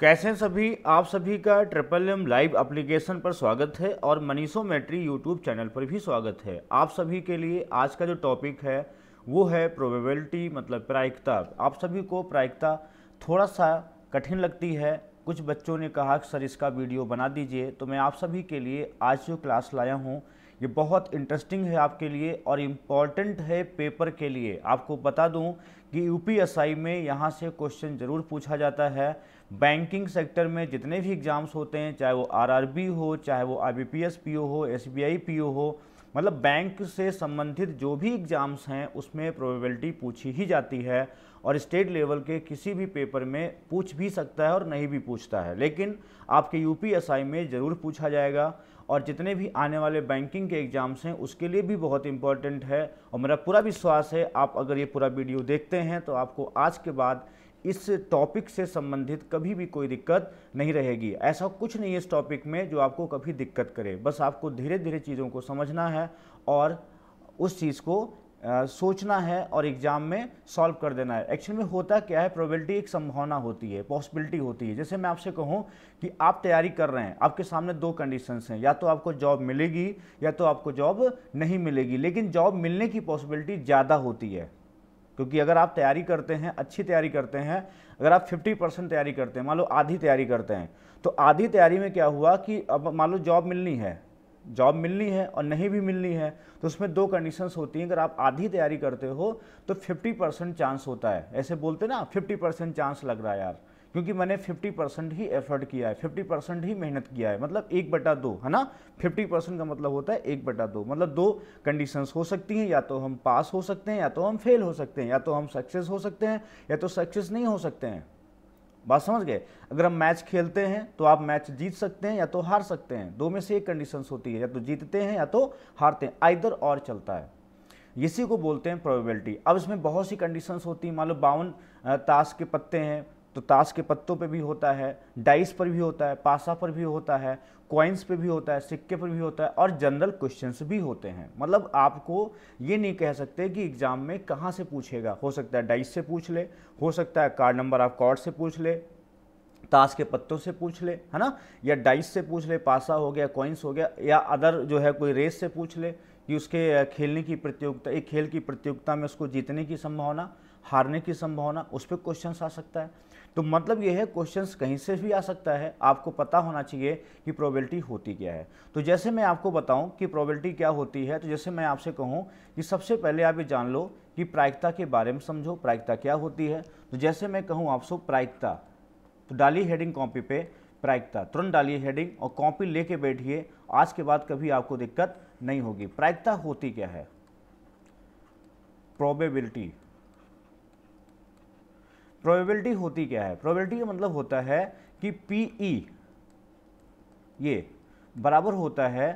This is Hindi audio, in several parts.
कैसे हैं सभी आप सभी का ट्रिपल एम लाइव एप्लीकेशन पर स्वागत है और मैट्री यूट्यूब चैनल पर भी स्वागत है आप सभी के लिए आज का जो टॉपिक है वो है प्रोबेबिलिटी मतलब प्रायिकता आप सभी को प्रायिकता थोड़ा सा कठिन लगती है कुछ बच्चों ने कहा कि सर इसका वीडियो बना दीजिए तो मैं आप सभी के लिए आज जो क्लास लाया हूँ ये बहुत इंटरेस्टिंग है आपके लिए और इम्पॉर्टेंट है पेपर के लिए आपको बता दूँ कि यूपीएसआई में यहाँ से क्वेश्चन ज़रूर पूछा जाता है बैंकिंग सेक्टर में जितने भी एग्ज़ाम्स होते हैं चाहे वो आरआरबी हो चाहे वो आईबीपीएस पीओ हो एसबीआई पीओ हो मतलब बैंक से संबंधित जो भी एग्ज़ाम्स हैं उसमें प्रोबेबिलिटी पूछी ही जाती है और स्टेट लेवल के किसी भी पेपर में पूछ भी सकता है और नहीं भी पूछता है लेकिन आपके यू में ज़रूर पूछा जाएगा और जितने भी आने वाले बैंकिंग के एग्ज़ाम्स हैं उसके लिए भी बहुत इंपॉर्टेंट है और मेरा पूरा विश्वास है आप अगर ये पूरा वीडियो देखते हैं तो आपको आज के बाद इस टॉपिक से संबंधित कभी भी कोई दिक्कत नहीं रहेगी ऐसा कुछ नहीं है इस टॉपिक में जो आपको कभी दिक्कत करे बस आपको धीरे धीरे चीज़ों को समझना है और उस चीज़ को आ, सोचना है और एग्ज़ाम में सॉल्व कर देना है एक्चुअल में होता क्या है प्रोबेबिलिटी एक संभावना होती है पॉसिबिलिटी होती है जैसे मैं आपसे कहूँ कि आप तैयारी कर रहे हैं आपके सामने दो कंडीशंस हैं या तो आपको जॉब मिलेगी या तो आपको जॉब नहीं मिलेगी लेकिन जॉब मिलने की पॉसिबिलिटी ज़्यादा होती है क्योंकि अगर आप तैयारी करते हैं अच्छी तैयारी करते हैं अगर आप 50 परसेंट तैयारी करते हैं मान लो आधी तैयारी करते हैं तो आधी तैयारी में क्या हुआ कि अब मान लो जॉब मिलनी है जॉब मिलनी है और नहीं भी मिलनी है तो उसमें दो कंडीशंस होती हैं अगर आप आधी तैयारी करते हो तो 50 परसेंट चांस होता है ऐसे बोलते ना 50 परसेंट चांस लग रहा है यार क्योंकि मैंने 50 परसेंट ही एफर्ट किया है 50 परसेंट ही मेहनत किया है मतलब एक बटा दो है ना 50 परसेंट का मतलब होता है एक बटा दो मतलब दो कंडीशंस हो सकती हैं या तो हम पास हो सकते हैं या तो हम फेल हो सकते हैं या तो हम सक्सेस हो सकते हैं या तो सक्सेस नहीं हो सकते हैं बात समझ गए अगर हम मैच खेलते हैं तो आप मैच जीत सकते हैं या तो हार सकते हैं दो में से एक कंडीशंस होती है या तो जीतते हैं या तो हारते हैं आइदर और चलता है इसी को बोलते हैं प्रोबेबिलिटी अब इसमें बहुत सी कंडीशंस होती हैं मान लो बावन ताश के पत्ते हैं तो ताश के पत्तों पे भी होता है डाइस पर भी होता है पासा पर भी होता है कॉइन्स पे भी होता है सिक्के पर भी होता है और जनरल क्वेश्चंस भी होते हैं मतलब आपको ये नहीं कह सकते कि एग्ज़ाम में कहाँ से पूछेगा हो सकता है डाइस से पूछ ले हो सकता है कार्ड नंबर ऑफ कॉर्ड से पूछ ले ताश के पत्तों से पूछ ले है ना या डाइस से पूछ ले पासा हो गया कॉइन्स हो गया या अदर जो है कोई रेस से पूछ ले कि उसके खेलने की प्रतियोगिता एक खेल की प्रतियोगिता में उसको जीतने की संभावना हारने की संभावना उस पर क्वेश्चन आ सकता है तो मतलब ये है क्वेश्चन कहीं से भी आ सकता है आपको पता होना चाहिए कि प्रोबेबिलिटी होती क्या है तो जैसे मैं आपको बताऊं कि प्रोबेबिलिटी क्या होती है तो जैसे मैं आपसे कहूं कि सबसे पहले आप ये जान लो कि प्रायिकता के बारे में समझो प्रायिकता क्या होती है तो जैसे मैं कहूँ आपसे प्रायिकता तो डाली हेडिंग कॉपी पे प्रायिकता तुरंत डालिए हेडिंग और कॉपी लेके बैठिए आज के बाद कभी आपको दिक्कत नहीं होगी प्रायिकता होती क्या है प्रोबेबिलिटी प्रोबेबिलिटी होती क्या है प्रोबेबिलिटी का मतलब होता है कि पी ई e, ये बराबर होता है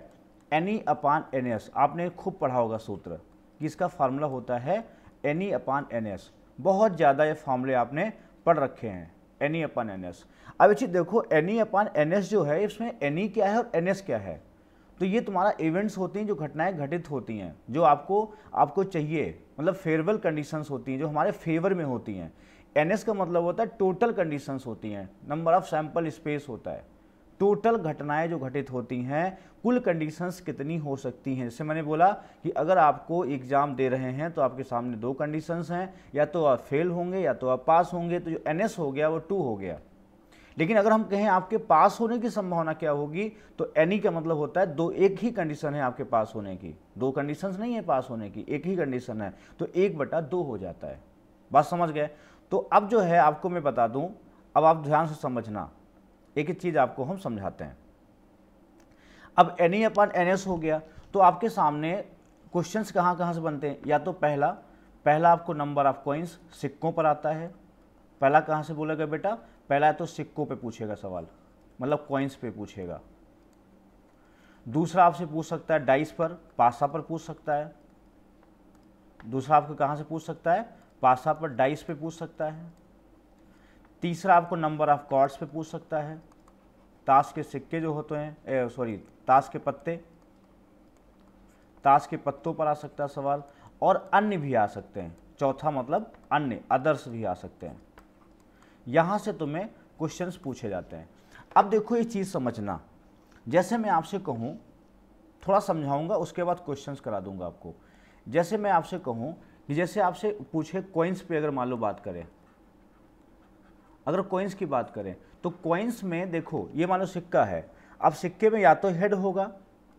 N E upon N S आपने खूब पढ़ा होगा सूत्र कि इसका फार्मूला होता है N E upon N S बहुत ज़्यादा ये फार्मूले आपने पढ़ रखे हैं N E upon N S अब ये चीज़ देखो N E upon N S जो है इसमें एन ई e क्या है और एन एस क्या है तो ये तुम्हारा इवेंट्स होती हैं जो घटनाएं घटित होती हैं जो आपको आपको चाहिए मतलब फेवरेबल कंडीशंस होती हैं जो हमारे फेवर में होती हैं एन का मतलब होता है टोटल कंडीशंस होती हैं नंबर ऑफ सैंपल स्पेस होता है टोटल घटनाएं जो घटित होती हैं कुल कंडीशंस कितनी हो सकती हैं जैसे मैंने बोला कि अगर आपको एग्ज़ाम दे रहे हैं तो आपके सामने दो कंडीशंस हैं या तो आप फेल होंगे या तो आप पास होंगे तो जो एन हो गया वो टू हो गया लेकिन अगर हम कहें आपके पास होने की संभावना क्या होगी तो एनी का मतलब होता है दो एक ही कंडीशन है आपके पास होने की दो कंडीशंस नहीं है पास होने की एक ही कंडीशन है तो एक बटा दो हो जाता है बात समझ गए तो अब जो है आपको मैं बता दूं अब आप ध्यान से समझना एक एक चीज़ आपको हम समझाते हैं अब एन ई अपन एन हो गया तो आपके सामने क्वेश्चंस कहाँ कहाँ से बनते हैं या तो पहला पहला आपको नंबर ऑफ कॉइन्स सिक्कों पर आता है पहला कहाँ से बोलेगा बेटा पहला तो सिक्कों पे पूछेगा सवाल मतलब कॉइन्स पे पूछेगा दूसरा आपसे पूछ सकता है डाइस पर पासा पर पूछ सकता है दूसरा आपको कहाँ से पूछ सकता है पासा पर डाइस पे पूछ सकता है तीसरा आपको नंबर ऑफ कॉर्ड्स पे पूछ सकता है ताश के सिक्के जो होते हैं सॉरी ताश के पत्ते ताश के पत्तों पर आ सकता है सवाल और अन्य भी आ सकते हैं चौथा मतलब अन्य अदर्स भी आ सकते हैं यहाँ से तुम्हें क्वेश्चंस पूछे जाते हैं अब देखो ये चीज़ समझना जैसे मैं आपसे कहूँ थोड़ा समझाऊंगा उसके बाद क्वेश्चंस करा दूंगा आपको जैसे मैं आपसे कहूँ कि जैसे आपसे पूछे कॉइन्स पे अगर मान लो बात करें अगर कॉइन्स की बात करें तो कॉइन्स में देखो ये मान लो सिक्का है अब सिक्के में या तो हेड होगा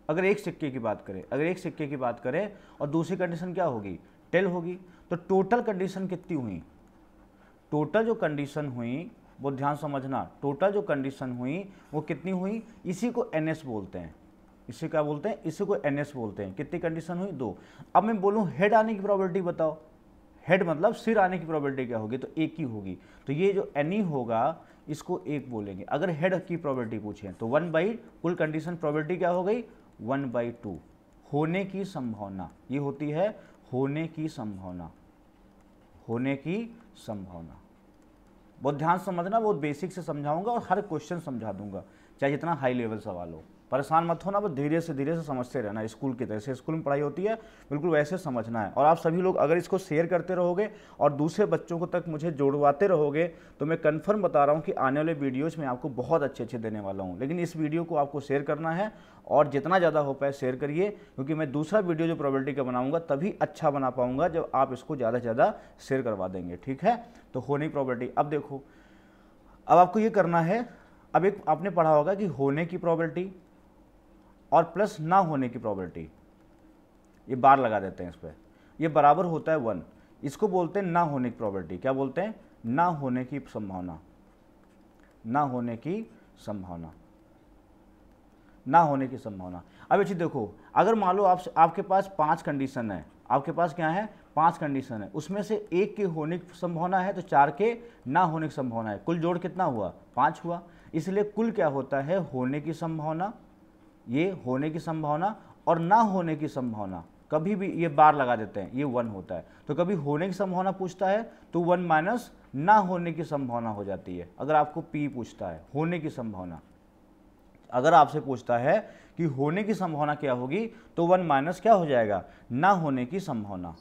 अगर एक सिक्के की बात करें अगर एक सिक्के की बात करें और दूसरी कंडीशन क्या होगी टेल होगी तो टोटल कंडीशन कितनी हुई टोटल जो कंडीशन हुई वो ध्यान समझना टोटल जो कंडीशन हुई वो कितनी हुई इसी को एन बोलते हैं इसे क्या बोलते हैं इसे को एन बोलते हैं कितनी कंडीशन हुई दो अब मैं बोलूँ हेड आने की प्रॉबर्टी बताओ हेड मतलब सिर आने की प्रॉबर्टी क्या होगी तो एक ही होगी तो ये जो एन ई होगा इसको एक बोलेंगे अगर हेड की प्रॉबर्टी पूछें तो वन बाई कुल कंडीशन प्रॉबिलिटी क्या हो गई वन बाई टू होने की संभावना ये होती है होने की संभावना होने की संभावना बहुत ध्यान समझना बहुत बेसिक से समझाऊंगा और हर क्वेश्चन समझा दूंगा चाहे जितना हाई लेवल सवाल हो परेशान मत होना बस धीरे से धीरे से समझते रहना स्कूल की तरह से स्कूल में पढ़ाई होती है बिल्कुल वैसे समझना है और आप सभी लोग अगर इसको शेयर करते रहोगे और दूसरे बच्चों को तक मुझे जोड़वाते रहोगे तो मैं कन्फर्म बता रहा हूँ कि आने वाले वीडियोज़ में आपको बहुत अच्छे अच्छे देने वाला हूँ लेकिन इस वीडियो को आपको शेयर करना है और जितना ज़्यादा हो पाए शेयर करिए क्योंकि मैं दूसरा वीडियो जो प्रॉबलिटी का बनाऊँगा तभी अच्छा बना पाऊंगा जब आप इसको ज़्यादा से ज़्यादा शेयर करवा देंगे ठीक है तो होने की प्रॉबलिटी अब देखो अब आपको ये करना है अब एक आपने पढ़ा होगा कि होने की प्रॉबलिटी और प्लस ना होने की प्रॉबलिटी ये बार लगा देते हैं इस पर यह बराबर होता है वन इसको बोलते हैं ना होने की प्रॉबलिटी क्या बोलते हैं ना होने की संभावना ना होने की संभावना ना होने की संभावना अब अच्छी देखो अगर मान लो आप आपके पास पांच कंडीशन है आपके पास क्या है पांच कंडीशन है उसमें से एक के होने की संभावना है तो चार के ना होने की संभावना है कुल जोड़ कितना हुआ पांच हुआ इसलिए कुल क्या होता है होने की संभावना ये होने की संभावना और ना होने की संभावना कभी भी ये बार लगा देते हैं ये वन होता है तो कभी होने की संभावना पूछता है तो वन माइनस ना होने की संभावना हो जाती है अगर आपको पी पूछता है होने की संभावना अगर आपसे पूछता है कि होने की संभावना क्या होगी तो वन माइनस क्या हो जाएगा ना होने की संभावना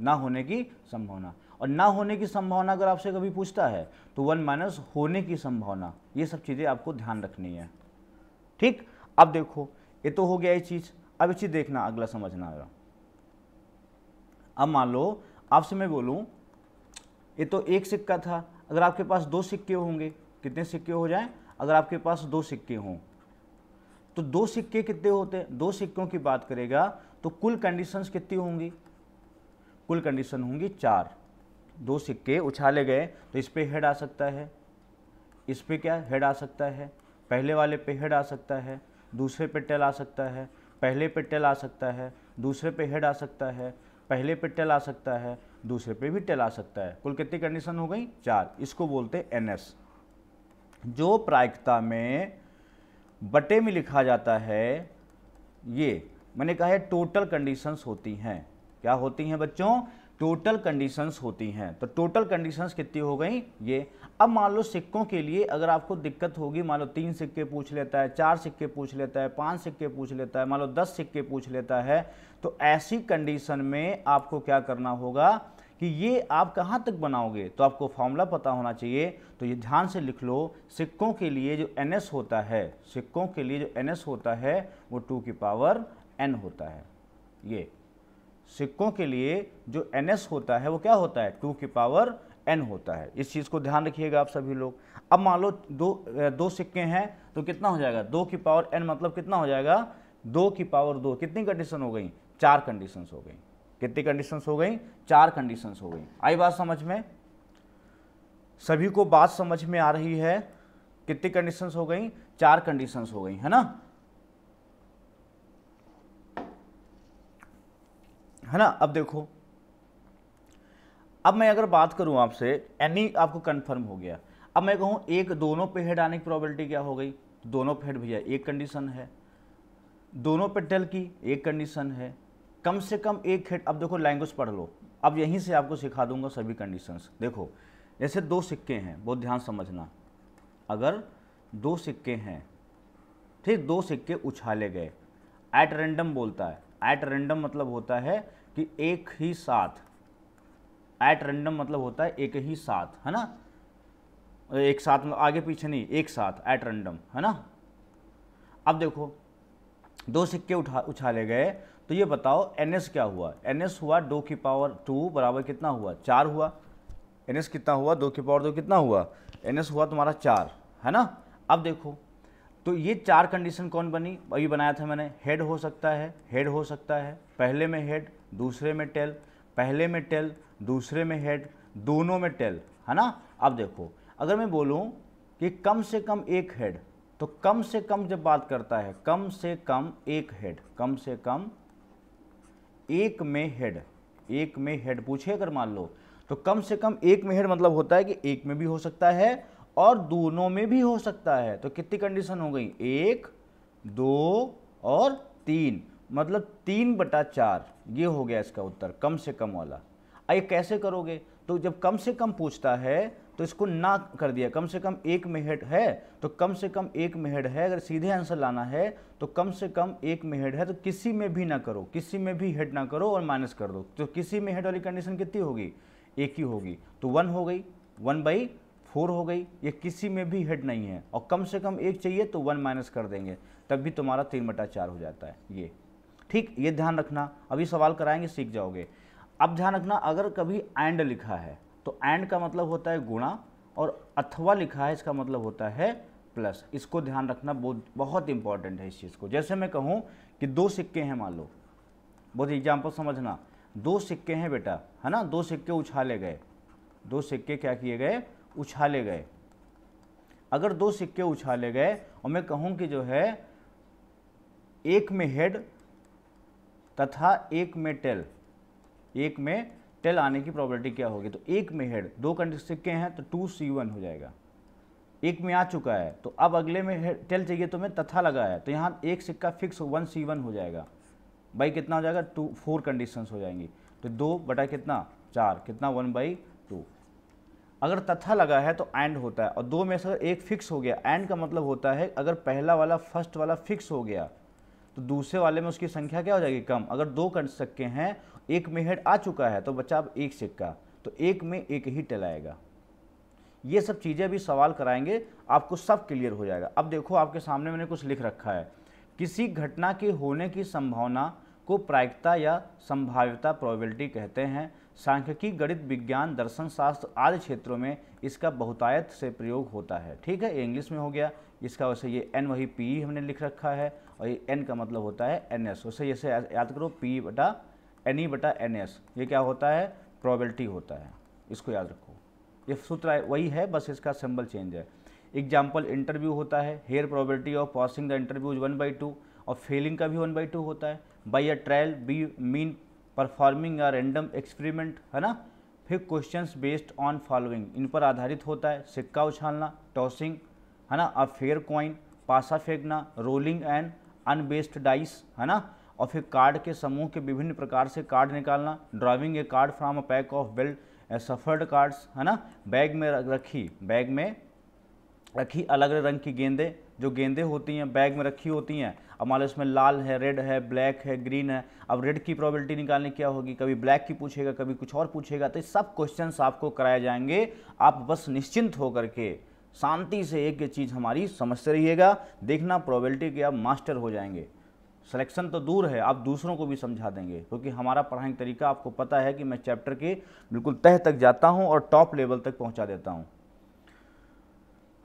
ना होने की संभावना और ना होने की संभावना अगर आपसे कभी पूछता है तो वन माइनस होने की संभावना ये सब चीज़ें आपको ध्यान रखनी है ठीक अब देखो ये तो हो गया ये चीज़ अब ये चीज़ देखना अगला समझना आएगा अब मान लो आपसे मैं बोलूं ये तो एक सिक्का था अगर आपके पास दो सिक्के होंगे कितने सिक्के हो जाएं अगर आपके पास दो सिक्के हों तो दो सिक्के कितने होते हैं दो सिक्कों की बात करेगा तो कुल कंडीशंस कितनी होंगी कुल कंडीशन होंगी चार दो सिक्के उछाले गए तो इस पर हेड आ सकता है इस पर क्या हेड आ सकता है पहले वाले पे हेड आ सकता है दूसरे पे टेल आ सकता है पहले पे टेल आ सकता है दूसरे पे हेड आ सकता है पहले पे टेल आ सकता है दूसरे पे भी टेल आ सकता है कुल कितनी कंडीशन हो गई चार इसको बोलते एन जो प्रायिकता में बटे में लिखा जाता है ये मैंने कहा है टोटल कंडीशंस होती हैं क्या होती हैं बच्चों टोटल कंडीशंस होती हैं तो टोटल कंडीशंस कितनी हो गई ये अब मान लो सिक्कों के लिए अगर आपको दिक्कत होगी मान लो तीन सिक्के पूछ लेता है चार सिक्के पूछ लेता है पाँच सिक्के पूछ लेता है मान लो दस सिक्के पूछ लेता है तो ऐसी कंडीशन में आपको क्या करना होगा कि ये आप कहाँ तक बनाओगे तो आपको फॉर्मूला पता होना चाहिए तो ये ध्यान से लिख लो सिक्कों के लिए जो एन होता है सिक्कों के लिए जो एन होता है वो टू की पावर एन होता है ये सिक्कों के लिए जो एन होता है वो क्या होता है टू की पावर एन होता है इस चीज़ को ध्यान रखिएगा आप सभी लोग अब मान लो दो दो सिक्के हैं तो कितना हो जाएगा दो की पावर एन मतलब कितना हो जाएगा दो की पावर दो कितनी कंडीशन हो गई चार कंडीशंस हो गई कितनी कंडीशंस हो गई चार कंडीशंस हो गई आई बात समझ में सभी को बात समझ में आ रही है कितनी कंडीशंस हो गई चार कंडीशंस हो गई है ना है ना अब देखो अब मैं अगर बात करूँ आपसे एनी आपको कन्फर्म हो गया अब मैं कहूँ एक दोनों पे हेड आने की प्रोबेबिलिटी क्या हो गई दोनों पे हेड भैया एक कंडीशन है दोनों पे टेल की एक कंडीशन है कम से कम एक हेड अब देखो लैंग्वेज पढ़ लो अब यहीं से आपको सिखा दूंगा सभी कंडीशंस देखो जैसे दो सिक्के हैं बहुत ध्यान समझना अगर दो सिक्के हैं ठीक दो सिक्के उछाले गए एट रेंडम बोलता है एट रेंडम मतलब होता है कि एक ही साथ एट रेंडम मतलब होता है एक ही साथ है ना एक साथ मतलब आगे पीछे नहीं एक साथ एट रेंडम है ना अब देखो दो सिक्के उठा उछाले गए तो ये बताओ एन एस क्या हुआ एन एस हुआ दो की पावर टू बराबर कितना हुआ चार हुआ एन एस कितना हुआ दो की पावर दो कितना हुआ एन एस हुआ तुम्हारा चार है ना अब देखो तो ये चार कंडीशन कौन बनी अभी बनाया था मैंने हेड हो सकता है हेड हो सकता है पहले में हेड दूसरे में टेल पहले में टेल दूसरे में हेड दोनों में टेल है ना अब देखो अगर मैं बोलूं कि कम से कम एक हेड तो कम से कम जब बात करता है कम से कम एक हेड कम से कम एक में हेड एक में हेड पूछे अगर मान लो तो कम से कम एक में हेड मतलब होता है कि एक में भी हो सकता है और दोनों में भी हो सकता है तो कितनी कंडीशन हो गई एक दो और तीन मतलब तीन बटा चार ये हो गया इसका उत्तर कम से कम वाला ये कैसे करोगे तो जब कम से कम पूछता है तो इसको ना कर दिया कम से कम एक मेहड है तो कम से कम एक मेहड है अगर सीधे आंसर लाना है तो कम से कम एक मेहड है तो किसी में भी ना करो किसी में भी हेड ना करो और माइनस कर दो तो किसी में हेड वाली कंडीशन कितनी होगी एक ही होगी तो वन हो गई वन बाई फोर हो गई ये किसी में भी हेड नहीं है और कम से कम एक चाहिए तो वन माइनस कर देंगे तब भी तुम्हारा तीन बटा चार हो जाता है ये ठीक ये ध्यान रखना अभी सवाल कराएंगे सीख जाओगे अब ध्यान रखना अगर कभी एंड लिखा है तो एंड का मतलब होता है गुणा और अथवा लिखा है इसका मतलब होता है प्लस इसको ध्यान रखना बहुत बहुत इंपॉर्टेंट है इस चीज़ को जैसे मैं कहूँ कि दो सिक्के हैं मान लो बहुत एग्जाम्पल समझना दो सिक्के हैं बेटा है ना दो सिक्के उछाले गए दो सिक्के क्या किए गए उछाले गए अगर दो सिक्के उछाले गए और मैं कहूँ कि जो है एक में हेड तथा एक में टेल एक में टेल आने की प्रॉबलिटी क्या होगी तो एक में हेड दो सिक्के हैं तो टू सी वन हो जाएगा एक में आ चुका है तो अब अगले में टेल चाहिए तो मैं तथा लगाया तो यहाँ एक सिक्का फिक्स वन सी वन हो जाएगा बाई कितना हो जाएगा टू फोर कंडीशन हो जाएंगी तो दो बटा कितना चार कितना वन बाई टू अगर तथा लगा है तो एंड होता है और दो में से एक फिक्स हो गया एंड का मतलब होता है अगर पहला वाला फर्स्ट वाला फिक्स हो गया तो दूसरे वाले में उसकी संख्या क्या हो जाएगी कम अगर दो कर सकते हैं एक में हेड आ चुका है तो बच्चा अब एक सिक्का तो एक में एक ही टलाएगा ये सब चीज़ें भी सवाल कराएंगे आपको सब क्लियर हो जाएगा अब देखो आपके सामने मैंने कुछ लिख रखा है किसी घटना के होने की संभावना को प्रायिकता या संभाव्यता प्रोबेबिलिटी कहते हैं सांख्यिकी गणित विज्ञान दर्शन शास्त्र आदि क्षेत्रों में इसका बहुतायत से प्रयोग होता है ठीक है इंग्लिश में हो गया इसका वैसे ये एन वही पी हमने लिख रखा है और ये एन का मतलब होता है एन एस वैसे जैसे याद करो पी बटा एन ई e बटा एन एस ये क्या होता है प्रोबेबिलिटी होता है इसको याद रखो ये सूत्र वही है बस इसका सिंबल चेंज है एग्जाम्पल इंटरव्यू होता है here probability of passing the interview is one by two और फेलिंग का भी वन बाई टू होता है by a trial we mean performing या रेंडम एक्सपेरिमेंट है ना फिर क्वेश्चन बेस्ड ऑन फॉलोइंग इन पर आधारित होता है सिक्का उछालना टॉसिंग है ना अ फेयर कॉइन पासा फेंकना रोलिंग एंड अनबेस्ड डाइस है ना और फिर कार्ड के समूह के विभिन्न प्रकार से कार्ड निकालना drawing a card from a pack of well shuffled cards है ना बैग में रखी बैग में रखी अलग अलग रंग की गेंदे जो गेंदे होती हैं बैग में रखी होती हैं अब मान लो इसमें लाल है रेड है ब्लैक है ग्रीन है अब रेड की प्रॉबिलिटी निकालने क्या होगी कभी ब्लैक की पूछेगा कभी कुछ और पूछेगा तो सब क्वेश्चन आपको कराए जाएंगे आप बस निश्चिंत होकर के शांति से एक ये चीज़ हमारी समझते रहिएगा देखना प्रॉबिलिटी के आप मास्टर हो जाएंगे सिलेक्शन तो दूर है आप दूसरों को भी समझा देंगे क्योंकि तो हमारा पढ़ाने का तरीका आपको पता है कि मैं चैप्टर के बिल्कुल तह तक जाता हूं और टॉप लेवल तक पहुंचा देता हूं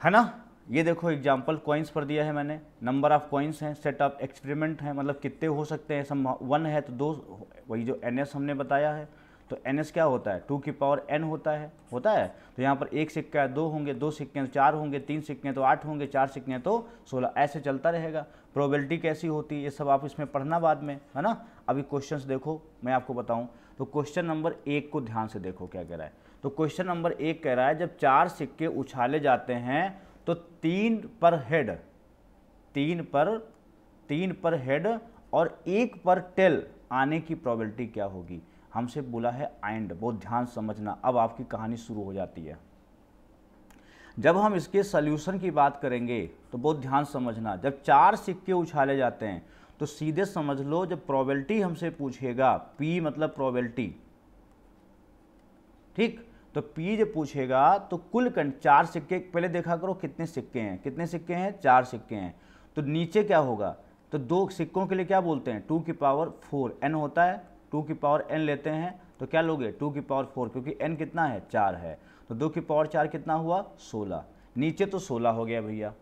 है ना ये देखो एग्जाम्पल कॉइन्स पर दिया है मैंने नंबर ऑफ कॉइन्स हैं सेट ऑफ एक्सपेरिमेंट हैं मतलब कितने हो सकते हैं सम वन है तो दो वही जो एन एस हमने बताया है तो एन एस क्या होता है टू की पावर एन होता है होता है तो यहाँ पर एक सिक्का दो होंगे दो सिक्के तो चार होंगे तीन सिक्के तो आठ होंगे चार सिक्के तो सोलह ऐसे चलता रहेगा प्रोबेबिलिटी कैसी होती है ये सब आप इसमें पढ़ना बाद में है ना अभी क्वेश्चंस देखो मैं आपको बताऊं तो क्वेश्चन नंबर एक को ध्यान से देखो क्या कह रहा है तो क्वेश्चन नंबर एक कह रहा है जब चार सिक्के उछाले जाते हैं तो तीन पर हेड तीन पर तीन पर हेड और एक पर टेल आने की प्रोबेबिलिटी क्या होगी हमसे बोला है एंड बहुत ध्यान समझना अब आपकी कहानी शुरू हो जाती है जब हम इसके सल्यूशन की बात करेंगे तो बहुत ध्यान समझना जब चार सिक्के उछाले जाते हैं तो सीधे समझ लो जब प्रोबेबिलिटी हमसे पूछेगा पी मतलब प्रोबेबिलिटी ठीक तो पी जब पूछेगा तो कुल कं चार सिक्के पहले देखा करो कितने सिक्के हैं कितने सिक्के हैं चार सिक्के हैं तो नीचे क्या होगा तो दो सिक्कों के लिए क्या बोलते हैं टू की पावर फोर एन होता है टू की पावर एन लेते हैं तो क्या लोगे टू की पावर फोर क्योंकि एन कितना है चार है तो दो की पावर चार कितना हुआ सोलह नीचे तो सोलह हो गया भैया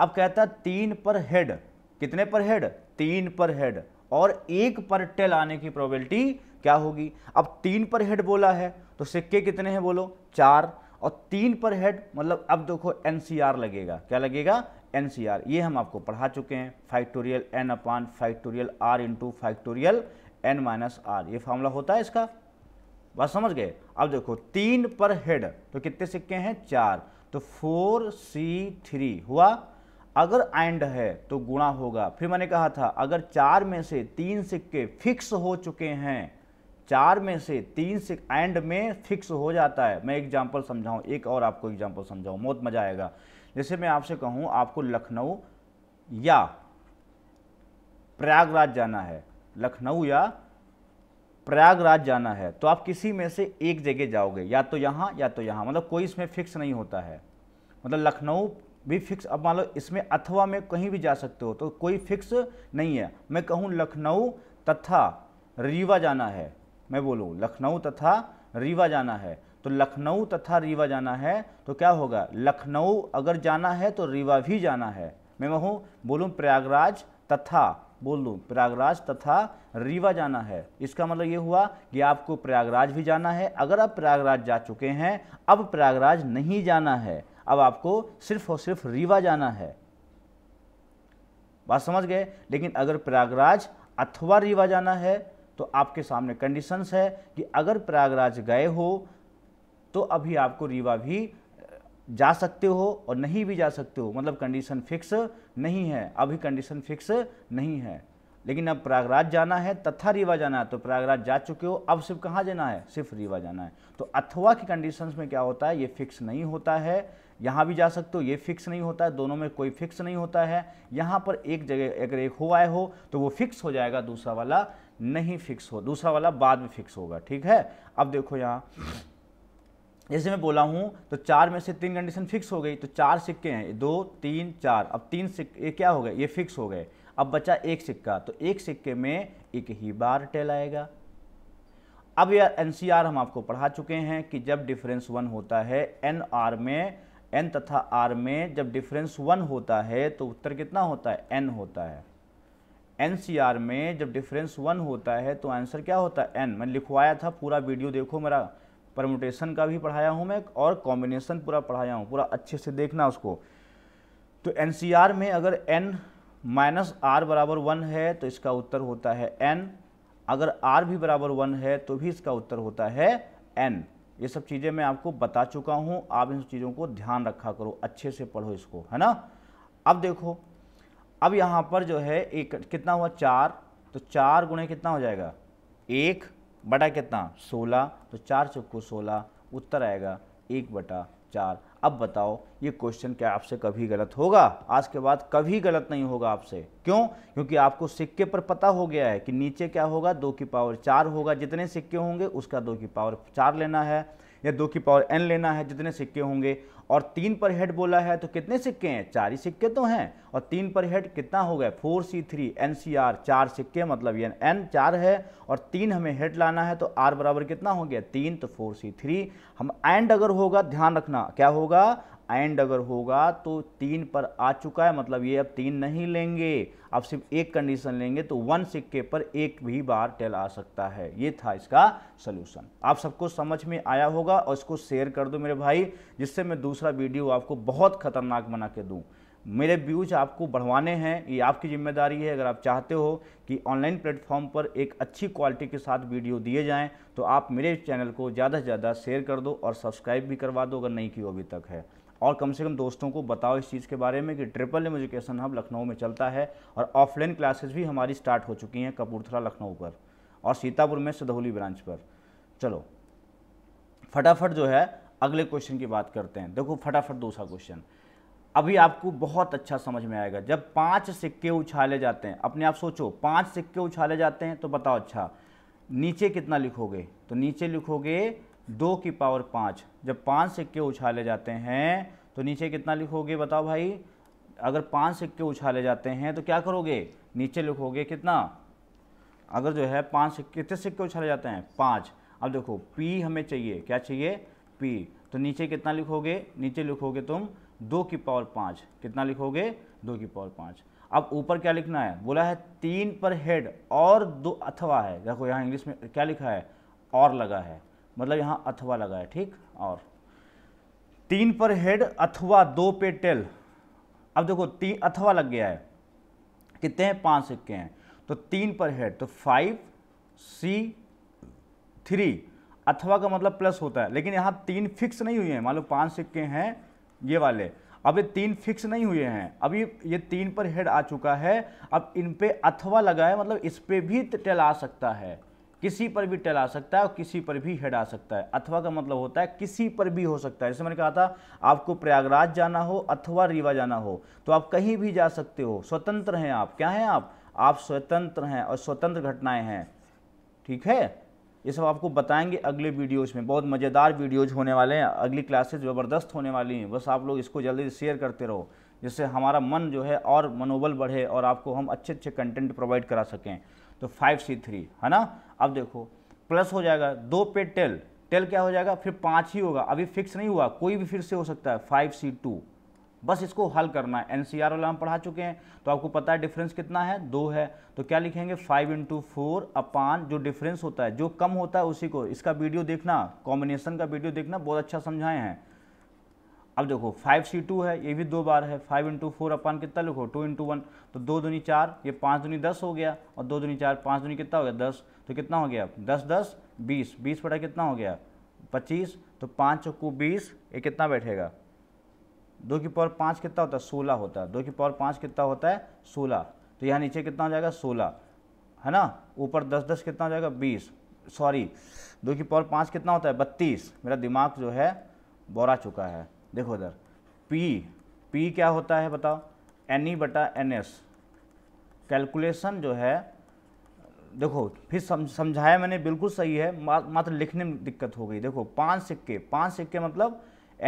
अब कहता तीन पर हेड कितने पर हेड तीन पर हेड और एक पर टेल आने की प्रोबेबिलिटी क्या होगी अब तीन पर हेड बोला है तो सिक्के कितने हैं बोलो चार और तीन पर हेड मतलब अब देखो एन लगेगा क्या लगेगा एन ये हम आपको पढ़ा चुके हैं factorial N upon factorial R into factorial N minus R ये फॉर्मूला होता है इसका बात समझ गए अब देखो तीन पर हेड तो कितने सिक्के हैं चार तो फोर सी थ्री हुआ अगर एंड है तो गुणा होगा फिर मैंने कहा था अगर चार में से तीन सिक्के फिक्स हो चुके हैं चार में से तीन सिक्के एंड में फिक्स हो जाता है मैं एग्जांपल समझाऊं एक और आपको एग्जांपल समझाऊं बहुत मज़ा आएगा जैसे मैं आपसे कहूं आपको लखनऊ या प्रयागराज जाना है लखनऊ या प्रयागराज जाना है तो आप किसी में से एक जगह जाओगे या तो यहाँ या तो यहाँ मतलब कोई इसमें फिक्स नहीं होता है मतलब लखनऊ भी फिक्स अब मान लो इसमें अथवा में कहीं भी जा सकते हो तो कोई फिक्स नहीं है मैं कहूँ लखनऊ तथा रीवा जाना है मैं बोलूँ लखनऊ तथा रीवा जाना है तो लखनऊ तथा रीवा जाना है तो क्या होगा लखनऊ अगर जाना है तो रीवा भी जाना है मैं कहूँ बोलूँ प्रयागराज तथा बोल दूँ प्रयागराज तथा रीवा जाना है इसका मतलब ये हुआ कि आपको प्रयागराज भी जाना है अगर आप प्रयागराज जा चुके हैं अब प्रयागराज नहीं जाना है अब आपको सिर्फ और सिर्फ रीवा जाना है बात समझ गए लेकिन अगर प्रयागराज अथवा रीवा जाना है तो आपके सामने कंडीशंस है कि अगर प्रयागराज गए हो तो अभी आपको रीवा भी जा सकते हो और नहीं भी जा सकते हो मतलब कंडीशन फिक्स नहीं है अभी कंडीशन फिक्स नहीं है लेकिन अब प्रयागराज जाना है तथा रीवा जाना है तो प्रयागराज जा चुके हो अब सिर्फ कहाँ जाना है सिर्फ रीवा जाना है तो अथवा की कंडीशंस में क्या होता है ये फिक्स नहीं होता है यहाँ भी जा सकते हो ये फिक्स नहीं होता है दोनों में कोई फिक्स नहीं होता है यहाँ पर एक जगह अगर एक हो आए हो तो वो फिक्स हो जाएगा दूसरा वाला नहीं फिक्स हो दूसरा वाला बाद में फिक्स होगा ठीक है अब देखो यहाँ जैसे मैं बोला हूँ तो चार में से तीन कंडीशन फिक्स हो गई तो चार सिक्के हैं दो तीन चार अब तीन सिक्के क्या हो गए ये फिक्स हो गए अब बचा एक सिक्का तो एक सिक्के में एक ही बार टेल आएगा अब यह एन हम आपको पढ़ा चुके हैं कि जब डिफरेंस वन होता है एन आर में एन तथा आर में जब डिफरेंस वन होता है तो उत्तर कितना होता है एन होता है एन सी आर में जब डिफरेंस वन होता है तो आंसर क्या होता है एन मैंने लिखवाया था पूरा वीडियो देखो मेरा परम्यूटेशन का भी पढ़ाया हूँ मैं और कॉम्बिनेशन पूरा पढ़ाया हूँ पूरा अच्छे से देखना उसको तो एन में अगर एन माइनस आर बराबर वन है तो इसका उत्तर होता है एन अगर आर भी बराबर वन है तो भी इसका उत्तर होता है एन ये सब चीज़ें मैं आपको बता चुका हूँ आप इन चीज़ों को ध्यान रखा करो अच्छे से पढ़ो इसको है ना अब देखो अब यहाँ पर जो है एक कितना हुआ चार तो चार गुणे कितना हो जाएगा एक बटा कितना सोलह तो चार चौको सोलह उत्तर आएगा एक बटा चार अब बताओ ये क्वेश्चन क्या आपसे कभी गलत होगा आज के बाद कभी गलत नहीं होगा आपसे क्यों क्योंकि आपको सिक्के पर पता हो गया है कि नीचे क्या होगा दो की पावर चार होगा जितने सिक्के होंगे उसका दो की पावर चार लेना है या दो की पावर एन लेना है जितने सिक्के होंगे और तीन पर हेड बोला है तो कितने सिक्के हैं चार ही सिक्के तो हैं और तीन पर हेड कितना हो गया four C three N C R चार सिक्के मतलब ये एन चार है और तीन हमें हेड लाना है तो आर बराबर कितना हो गया तीन तो फोर सी थ्री हम एंड अगर होगा ध्यान रखना क्या होगा एंड अगर होगा तो तीन पर आ चुका है मतलब ये अब तीन नहीं लेंगे अब सिर्फ एक कंडीशन लेंगे तो वन सिक्के पर एक भी बार टेल आ सकता है ये था इसका सलूशन आप सबको समझ में आया होगा और इसको शेयर कर दो मेरे भाई जिससे मैं दूसरा वीडियो आपको बहुत खतरनाक बना के दूँ मेरे व्यूज आपको बढ़वाने हैं ये आपकी जिम्मेदारी है अगर आप चाहते हो कि ऑनलाइन प्लेटफॉर्म पर एक अच्छी क्वालिटी के साथ वीडियो दिए जाएं तो आप मेरे चैनल को ज़्यादा से ज़्यादा शेयर कर दो और सब्सक्राइब भी करवा दो अगर नहीं की अभी तक है और कम से कम दोस्तों को बताओ इस चीज़ के बारे में कि Triple M Education Hub Lucknow में चलता है और ऑफलाइन क्लासेस भी हमारी स्टार्ट हो चुकी हैं कपूरथला लखनऊ पर और सीतापुर में सदौली ब्रांच पर चलो फटाफट जो है अगले क्वेश्चन की बात करते हैं देखो फटाफट दूसरा क्वेश्चन अभी आपको बहुत अच्छा समझ में आएगा जब पांच सिक्के उछाले जाते हैं अपने आप सोचो पांच सिक्के उछाले जाते हैं तो बताओ अच्छा नीचे कितना लिखोगे तो नीचे लिखोगे दो की पावर पाँच जब पाँच सिक्के उछाले जाते हैं तो नीचे कितना लिखोगे बताओ भाई अगर पाँच सिक्के उछाले जाते हैं तो क्या करोगे नीचे लिखोगे कितना अगर जो है पाँच सिक्के कितने सिक्के उछाले जाते हैं पाँच अब देखो पी हमें चाहिए क्या चाहिए पी तो नीचे कितना लिखोगे नीचे लिखोगे तुम दो की पावर पाँच कितना लिखोगे दो की पावर पाँच अब ऊपर क्या लिखना है बोला है तीन पर हेड और दो अथवा है देखो यहाँ इंग्लिश में क्या लिखा है और लगा है मतलब यहाँ अथवा लगाया ठीक और तीन पर हेड अथवा दो पे टेल अब देखो तीन अथवा लग गया है कितने हैं पांच सिक्के हैं तो तीन पर हेड तो फाइव सी थ्री अथवा का मतलब प्लस होता है लेकिन यहाँ तीन फिक्स नहीं हुए हैं मान लो पाँच सिक्के हैं ये वाले अब ये तीन फिक्स नहीं हुए हैं अभी ये तीन पर हेड आ चुका है अब इन पे अथवा लगाए मतलब इस पे भी टेल आ सकता है किसी पर भी टल आ सकता है और किसी पर भी हेड आ सकता है अथवा का मतलब होता है किसी पर भी हो सकता है जैसे मैंने कहा था आपको प्रयागराज जाना हो अथवा रीवा जाना हो तो आप कहीं भी जा सकते हो स्वतंत्र हैं आप क्या हैं आप आप स्वतंत्र हैं और स्वतंत्र घटनाएं हैं ठीक है ये सब आपको बताएंगे अगले वीडियोज़ में बहुत मज़ेदार वीडियोज़ होने वाले हैं अगली क्लासेज ज़बरदस्त होने वाली हैं बस आप लोग इसको जल्दी शेयर करते रहो जिससे हमारा मन जो है और मनोबल बढ़े और आपको हम अच्छे अच्छे कंटेंट प्रोवाइड करा सकें तो फाइव सी थ्री है ना अब देखो प्लस हो जाएगा दो पे टेल टेल क्या हो जाएगा फिर पाँच ही होगा अभी फिक्स नहीं हुआ कोई भी फिर से हो सकता है फाइव सी टू बस इसको हल करना है एन सी आर वाला हम पढ़ा चुके हैं तो आपको पता है डिफरेंस कितना है दो है तो क्या लिखेंगे फाइव इंटू फोर अपान जो डिफरेंस होता है जो कम होता है उसी को इसका वीडियो देखना कॉम्बिनेशन का वीडियो देखना बहुत अच्छा समझाए हैं अब देखो फाइव सी टू है ये भी दो बार है फाइव इंटू फोर अपान कितना लिखो टू इंटू वन तो दो दूनी चार ये पाँच दूनी दस हो गया और दो दूनी चार पाँच दूनी कितना हो गया दस तो कितना हो गया दस दस बीस बीस बटा कितना हो गया पच्चीस तो पाँच को बीस ये कितना बैठेगा दो की पावर पाँच कितना होता है सोलह होता है दो की पावर पाँच कितना होता है सोलह तो यहाँ नीचे कितना हो जाएगा सोलह है ना ऊपर दस दस कितना हो जाएगा बीस सॉरी दो की पावर पाँच कितना होता है बत्तीस मेरा दिमाग जो है बोरा चुका है देखो इधर पी पी क्या होता है बताओ एन ई e बटा एन एस कैलकुलेशन जो है देखो फिर समझाया मैंने बिल्कुल सही है मात्र लिखने में दिक्कत हो गई देखो पाँच सिक्के पाँच सिक्के मतलब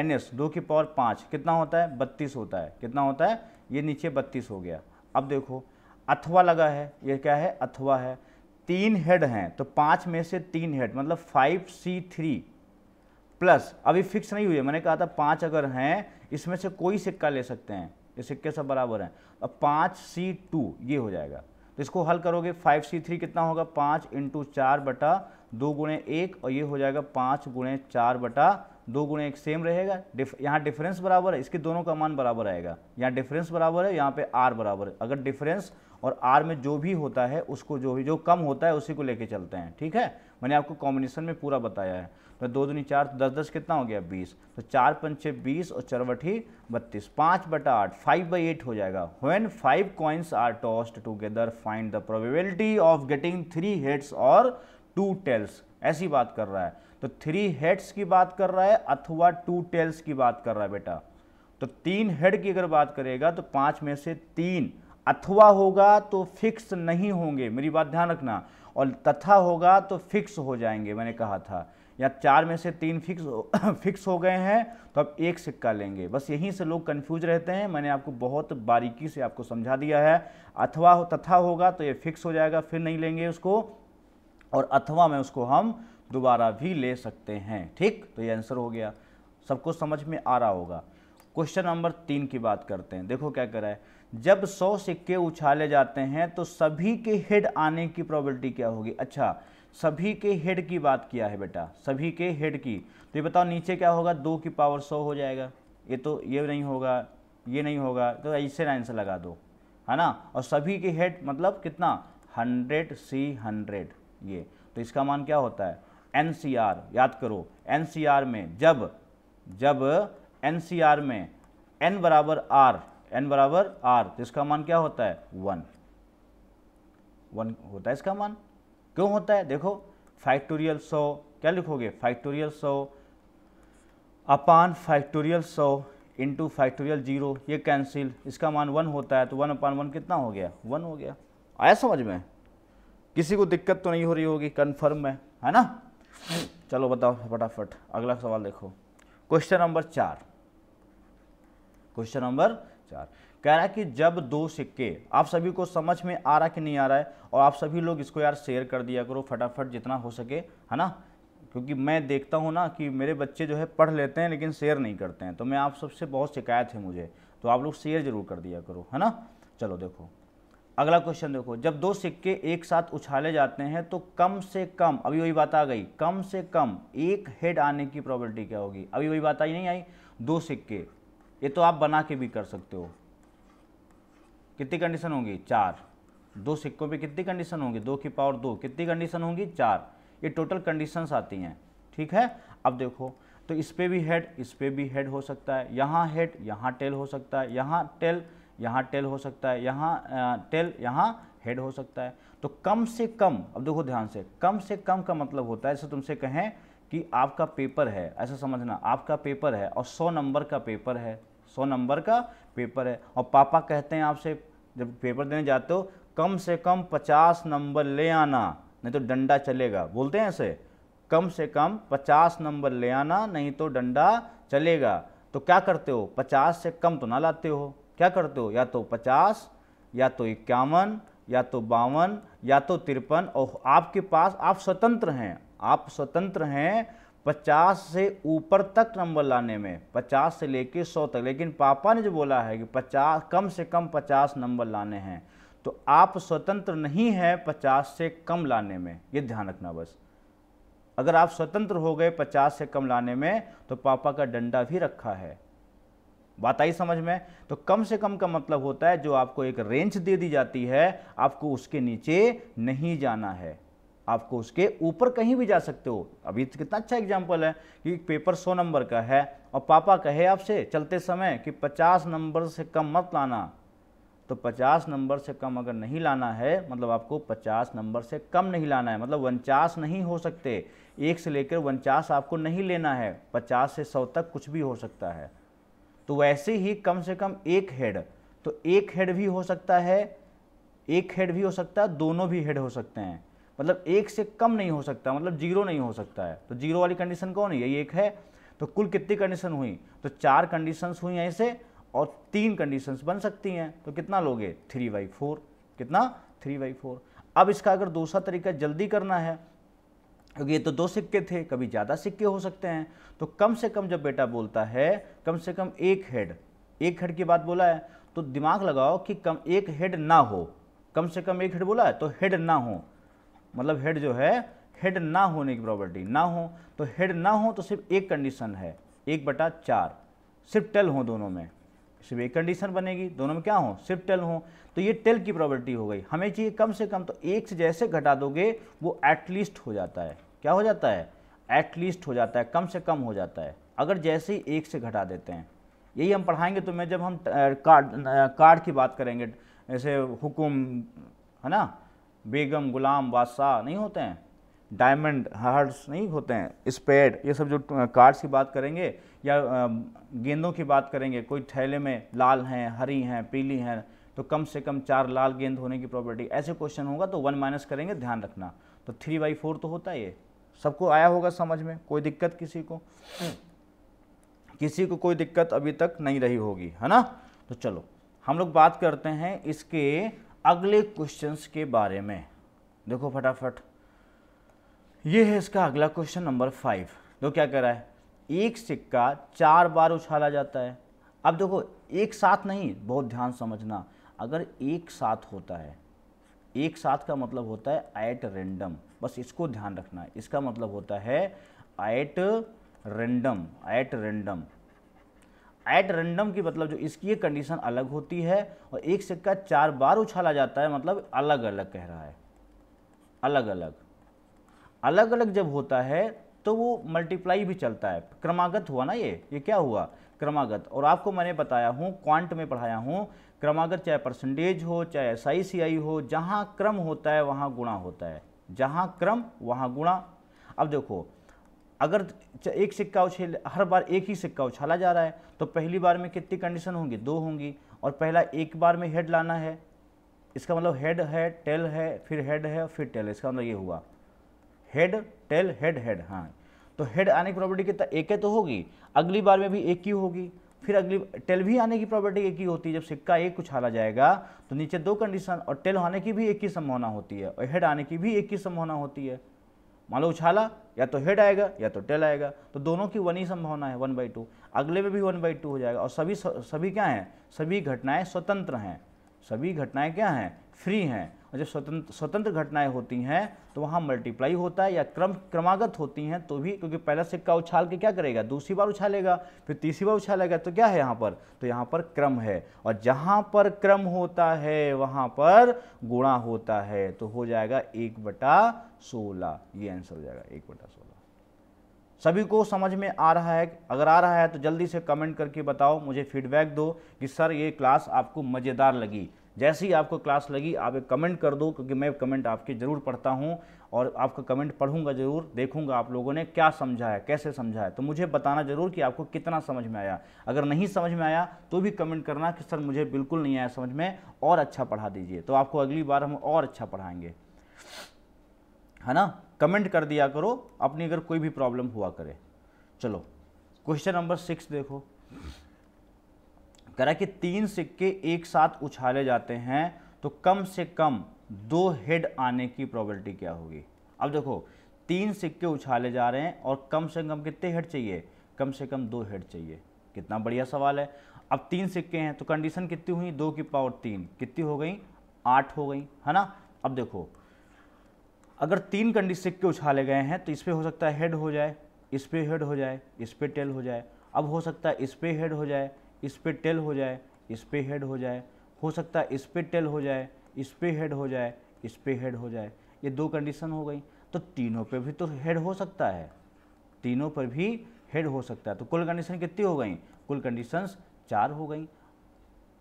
एन एस दो की पावर पाँच कितना होता है बत्तीस होता है कितना होता है ये नीचे बत्तीस हो गया अब देखो अथवा लगा है ये क्या है अथवा है तीन हेड हैं तो पाँच में से तीन हेड मतलब फाइव सी थ्री प्लस अभी फिक्स नहीं हुई है मैंने कहा था पाँच अगर हैं इसमें से कोई सिक्का ले सकते हैं ये सिक्के सब बराबर हैं अब पाँच सी टू ये हो जाएगा तो इसको हल करोगे फाइव सी थ्री कितना होगा पाँच इंटू चार बटा दो गुणे एक और ये हो जाएगा पाँच गुणे चार बटा दो गुणे एक सेम रहेगा डिफ यहाँ डिफरेंस बराबर है इसके दोनों का मान बराबर आएगा यहाँ डिफरेंस बराबर है यहाँ पे आर बराबर है अगर डिफरेंस और आर में जो भी होता है उसको जो भी जो कम होता है उसी को लेके चलते हैं ठीक है मैंने आपको कॉम्बिनेशन में पूरा बताया है तो दो दूनी चार तो दस दस कितना हो गया बीस तो चार पंचे बीस और चरवटी बत्तीस पाँच बटा आठ फाइव बाई एट हो जाएगा when five coins are tossed together find the probability of getting three heads और टू टेल्स ऐसी बात कर रहा है तो थ्री हेड्स की बात कर रहा है अथवा टू टेल्स की बात कर रहा है बेटा तो तीन हेड की अगर बात करेगा तो पाँच में से तीन अथवा होगा तो फिक्स नहीं होंगे मेरी बात ध्यान रखना और तथा होगा तो फिक्स हो जाएंगे मैंने कहा था या चार में से तीन फिक्स फिक्स हो गए हैं तो आप एक सिक्का लेंगे बस यहीं से लोग कंफ्यूज रहते हैं मैंने आपको बहुत बारीकी से आपको समझा दिया है अथवा तथा होगा तो ये फिक्स हो जाएगा फिर नहीं लेंगे उसको और अथवा में उसको हम दोबारा भी ले सकते हैं ठीक तो ये आंसर हो गया सबको समझ में आ रहा होगा क्वेश्चन नंबर तीन की बात करते हैं देखो क्या करा है जब सौ सिक्के उछाले जाते हैं तो सभी के हेड आने की प्रॉबलिटी क्या होगी अच्छा सभी के हेड की बात किया है बेटा सभी के हेड की तो ये बताओ नीचे क्या होगा दो की पावर सौ हो जाएगा ये तो ये नहीं होगा ये नहीं होगा तो ऐसे आंसर लगा दो है ना और सभी के हेड मतलब कितना हंड्रेड सी हंड्रेड ये तो इसका मान क्या होता है एन याद करो एन में जब जब एन में एन बराबर आर एन बराबर आर तो इसका मान क्या होता है वन वन होता है इसका मान क्यों होता है देखो फैक्टोरियल सौ क्या लिखोगे फैक्टोरियल सौ अपान फैक्टोरियल सौ इंटू फैक्टोरियल जीरो ये कैंसिल इसका मान वन होता है तो वन अपान वन कितना हो गया वन हो गया आया समझ में किसी को दिक्कत तो नहीं हो रही होगी कन्फर्म में है ना चलो बताओ फटाफट अगला सवाल देखो क्वेश्चन नंबर चार क्वेश्चन नंबर चार कह रहा है कि जब दो सिक्के आप सभी को समझ में आ रहा कि नहीं आ रहा है और आप सभी लोग इसको यार शेयर कर दिया करो फटाफट जितना हो सके है ना क्योंकि मैं देखता हूँ ना कि मेरे बच्चे जो है पढ़ लेते हैं लेकिन शेयर नहीं करते हैं तो मैं आप सबसे बहुत शिकायत है मुझे तो आप लोग शेयर जरूर कर दिया करो है ना चलो देखो अगला क्वेश्चन देखो जब दो सिक्के एक साथ उछाले जाते हैं तो कम से कम अभी वही बात आ गई कम से कम एक हेड आने की प्रॉबलिटी क्या होगी अभी वही बात आई नहीं आई दो सिक्के ये तो आप बना के भी कर सकते हो कितनी कंडीशन होंगी चार दो सिक्कों पे कितनी कंडीशन होंगी दो की पावर दो कितनी कंडीशन होंगी चार ये टोटल कंडीशंस आती हैं ठीक है अब देखो तो इस पर भी हेड इस पर भी हेड हो सकता है यहाँ हेड यहाँ टेल हो सकता है यहाँ टेल यहाँ टेल हो सकता है यहाँ टेल यहाँ हेड हो सकता है तो कम से कम अब देखो ध्यान से कम से कम का मतलब होता है जैसे तुमसे कहें कि आपका पेपर है ऐसा समझना आपका पेपर है और सौ नंबर का पेपर है सौ नंबर का पेपर है और पापा कहते हैं आपसे जब पेपर देने जाते हो कम से कम पचास नंबर ले आना नहीं तो डंडा चलेगा बोलते हैं ऐसे कम से कम पचास नंबर ले आना नहीं तो डंडा चलेगा तो क्या करते हो पचास से कम तो ना लाते हो क्या करते हो या तो पचास या तो इक्यावन या तो बावन या तो तिरपन और आपके पास आप स्वतंत्र हैं आप स्वतंत्र हैं पचास से ऊपर तक नंबर लाने में पचास से लेके सौ तक लेकिन पापा ने जो बोला है कि पचास कम से कम पचास नंबर लाने हैं तो आप स्वतंत्र नहीं हैं पचास से कम लाने में ये ध्यान रखना बस अगर आप स्वतंत्र हो गए पचास से कम लाने में तो पापा का डंडा भी रखा है बात आई समझ में तो कम से कम का मतलब होता है जो आपको एक रेंज दे दी जाती है आपको उसके नीचे नहीं जाना है आपको उसके ऊपर कहीं भी जा सकते हो अभी तो कितना अच्छा एग्जाम्पल है कि पेपर सौ नंबर का है और पापा कहे आपसे चलते समय कि पचास नंबर से कम मत लाना तो पचास नंबर से कम अगर नहीं लाना है मतलब आपको पचास नंबर से कम नहीं लाना है मतलब उनचास नहीं हो सकते एक से लेकर उनचास आपको नहीं लेना है पचास से सौ तक कुछ भी हो सकता है तो वैसे ही कम से कम एक हेड तो एक हेड भी हो सकता है एक हेड भी हो सकता है दोनों भी हेड हो सकते हैं मतलब एक से कम नहीं हो सकता मतलब जीरो नहीं हो सकता है तो जीरो वाली कंडीशन कौन है यही एक है तो कुल कितनी कंडीशन हुई तो चार कंडीशंस हुई ऐसे और तीन कंडीशंस बन सकती हैं तो कितना लोगे थ्री बाई फोर कितना थ्री बाई फोर अब इसका अगर दूसरा तरीका जल्दी करना है क्योंकि ये तो दो सिक्के थे कभी ज़्यादा सिक्के हो सकते हैं तो कम से कम जब बेटा बोलता है कम से कम एक हेड एक हेड की बात बोला है तो दिमाग लगाओ कि कम एक हेड ना हो कम से कम एक हेड बोला है तो हेड ना हो मतलब हेड जो है हेड ना होने की प्रॉपर्टी ना हो तो हेड ना हो तो सिर्फ एक कंडीशन है एक बटा चार सिर्फ टेल हो दोनों में सिर्फ एक कंडीशन बनेगी दोनों में क्या हो सिर्फ टेल हो तो ये टेल की प्रॉपर्टी हो गई हमें चाहिए कम से कम तो एक से जैसे घटा दोगे वो एटलीस्ट हो जाता है क्या हो जाता है एटलीस्ट हो जाता है कम से कम हो जाता है अगर जैसे ही एक से घटा देते हैं यही हम पढ़ाएंगे तो मैं जब हम कार्ड कार्ड की बात करेंगे जैसे हुकुम है ना बेगम गुलाम बादशाह नहीं होते हैं डायमंड हार्ट्स नहीं होते हैं स्पेड ये सब जो कार्ड्स की बात करेंगे या गेंदों की बात करेंगे कोई थैले में लाल हैं हरी हैं पीली हैं तो कम से कम चार लाल गेंद होने की प्रॉपर्टी ऐसे क्वेश्चन होगा तो वन माइनस करेंगे ध्यान रखना तो थ्री बाई फोर तो होता है ये सबको आया होगा समझ में कोई दिक्कत किसी को किसी को कोई दिक्कत अभी तक नहीं रही होगी है ना तो चलो हम लोग बात करते हैं इसके अगले क्वेश्चंस के बारे में देखो फटाफट ये है इसका अगला क्वेश्चन नंबर फाइव तो क्या कह रहा है एक सिक्का चार बार उछाला जाता है अब देखो एक साथ नहीं बहुत ध्यान समझना अगर एक साथ होता है एक साथ का मतलब होता है एट रेंडम बस इसको ध्यान रखना है इसका मतलब होता है at random at random at random की मतलब जो इसकी एक कंडीशन अलग होती है और एक सिक्का चार बार उछाला जाता है मतलब अलग अलग कह रहा है अलग अलग अलग अलग जब होता है तो वो मल्टीप्लाई भी चलता है क्रमागत हुआ ना ये ये क्या हुआ क्रमागत और आपको मैंने बताया हूँ क्वांट में पढ़ाया हूँ क्रमागत चाहे परसेंटेज हो चाहे एस आई सी आई हो जहाँ क्रम होता है वहाँ गुणा होता है जहाँ क्रम वहाँ गुणा अब देखो अगर एक सिक्का उछेल हर बार एक ही सिक्का उछाला जा रहा है तो पहली बार में कितनी कंडीशन होंगी दो होंगी और पहला एक बार में हेड लाना है इसका मतलब हेड है टेल है फिर हेड है फिर टेल इसका मतलब ये हुआ हेड टेल हेड हेड हाँ तो हेड आने की प्रॉपर्टी कितना एक है तो होगी अगली बार में भी एक ही होगी फिर अगली टेल भी आने की प्रॉपर्टी एक ही होती है जब सिक्का एक उछाला जाएगा तो नीचे दो कंडीशन और टेल आने की भी एक ही संभावना होती है और हेड आने की भी एक ही संभावना होती है मान लो उछाला या तो हेड आएगा या तो टेल आएगा तो दोनों की वन ही संभावना है वन बाई टू अगले में भी वन बाई टू हो जाएगा और सभी सभी क्या हैं सभी घटनाएं स्वतंत्र हैं सभी घटनाएं क्या हैं फ्री हैं जब स्वतंत्र स्वतंत्र घटनाएं होती हैं तो वहाँ मल्टीप्लाई होता है या क्रम क्रमागत होती हैं तो भी क्योंकि पहला सिक्का उछाल के क्या करेगा दूसरी बार उछालेगा फिर तीसरी बार उछालेगा तो क्या है यहाँ पर तो यहाँ पर क्रम है और जहाँ पर क्रम होता है वहाँ पर गुणा होता है तो हो जाएगा एक बटा सोलह ये आंसर हो जाएगा एक बटा सोलह सभी को समझ में आ रहा है अगर आ रहा है तो जल्दी से कमेंट करके बताओ मुझे फीडबैक दो कि सर ये क्लास आपको मज़ेदार लगी जैसे ही आपको क्लास लगी आप एक कमेंट कर दो क्योंकि मैं कमेंट आपके ज़रूर पढ़ता हूँ और आपका कमेंट पढ़ूंगा ज़रूर देखूंगा आप लोगों ने क्या समझा है कैसे समझा है तो मुझे बताना ज़रूर कि आपको कितना समझ में आया अगर नहीं समझ में आया तो भी कमेंट करना कि सर मुझे बिल्कुल नहीं आया समझ में और अच्छा पढ़ा दीजिए तो आपको अगली बार हम और अच्छा पढ़ाएंगे है ना कमेंट कर दिया करो अपनी अगर कोई भी प्रॉब्लम हुआ करे चलो क्वेश्चन नंबर सिक्स देखो कह रहा कि तीन सिक्के एक साथ उछाले जाते हैं तो कम से कम दो हेड आने की प्रॉबलिटी क्या होगी अब देखो तीन सिक्के उछाले जा रहे हैं और कम से कम कितने हेड चाहिए कम से कम दो हेड चाहिए कितना बढ़िया सवाल है अब तीन सिक्के हैं तो कंडीशन कितनी हुई दो की पावर तीन कितनी हो गई आठ हो गई है ना अब देखो अगर तीन कंडी सिक्के उछाले गए हैं तो इस पर हो सकता है हेड हो जाए इस पर हेड हो जाए इस पर टेल हो जाए अब हो सकता है इस पर हेड हो जाए इस पर टेल हो जाए इस पर हेड हो जाए हो सकता है इस पर टेल हो जाए इस पर हेड हो जाए इस पर हेड हो जाए ये दो कंडीशन हो गई तो तीनों पे भी तो हेड हो सकता है तीनों पर भी हेड हो सकता है तो कुल कंडीशन कितनी हो गई कुल कंडीशंस चार हो गई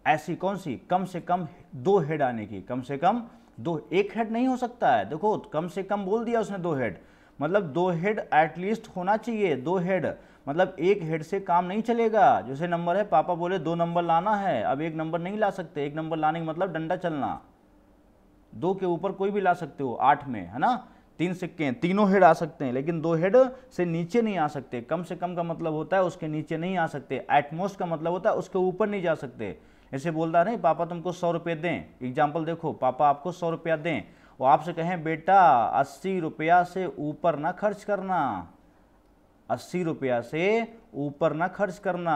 ऐसी कौन सी कम से कम दो हेड आने की कम से कम दो एक हेड नहीं हो सकता है देखो कम से कम बोल दिया उसने दो हेड मतलब दो हेड एटलीस्ट होना चाहिए दो हेड मतलब एक हेड से काम नहीं चलेगा जैसे नंबर है पापा बोले दो नंबर लाना है अब एक नंबर नहीं ला सकते एक नंबर लाने का मतलब डंडा चलना दो के ऊपर कोई भी ला सकते हो आठ में है ना तीन सिक्के हैं तीनों हेड आ सकते हैं लेकिन दो हेड से नीचे नहीं आ सकते कम से कम का मतलब होता है उसके नीचे नहीं आ सकते एटमोस्ट का मतलब होता है उसके ऊपर नहीं जा सकते ऐसे बोलता नहीं पापा तुमको सौ रुपये दें एग्जाम्पल देखो पापा आपको सौ रुपया दें वो आपसे कहें बेटा अस्सी रुपया से ऊपर ना खर्च करना अस्सी रुपया से ऊपर ना खर्च करना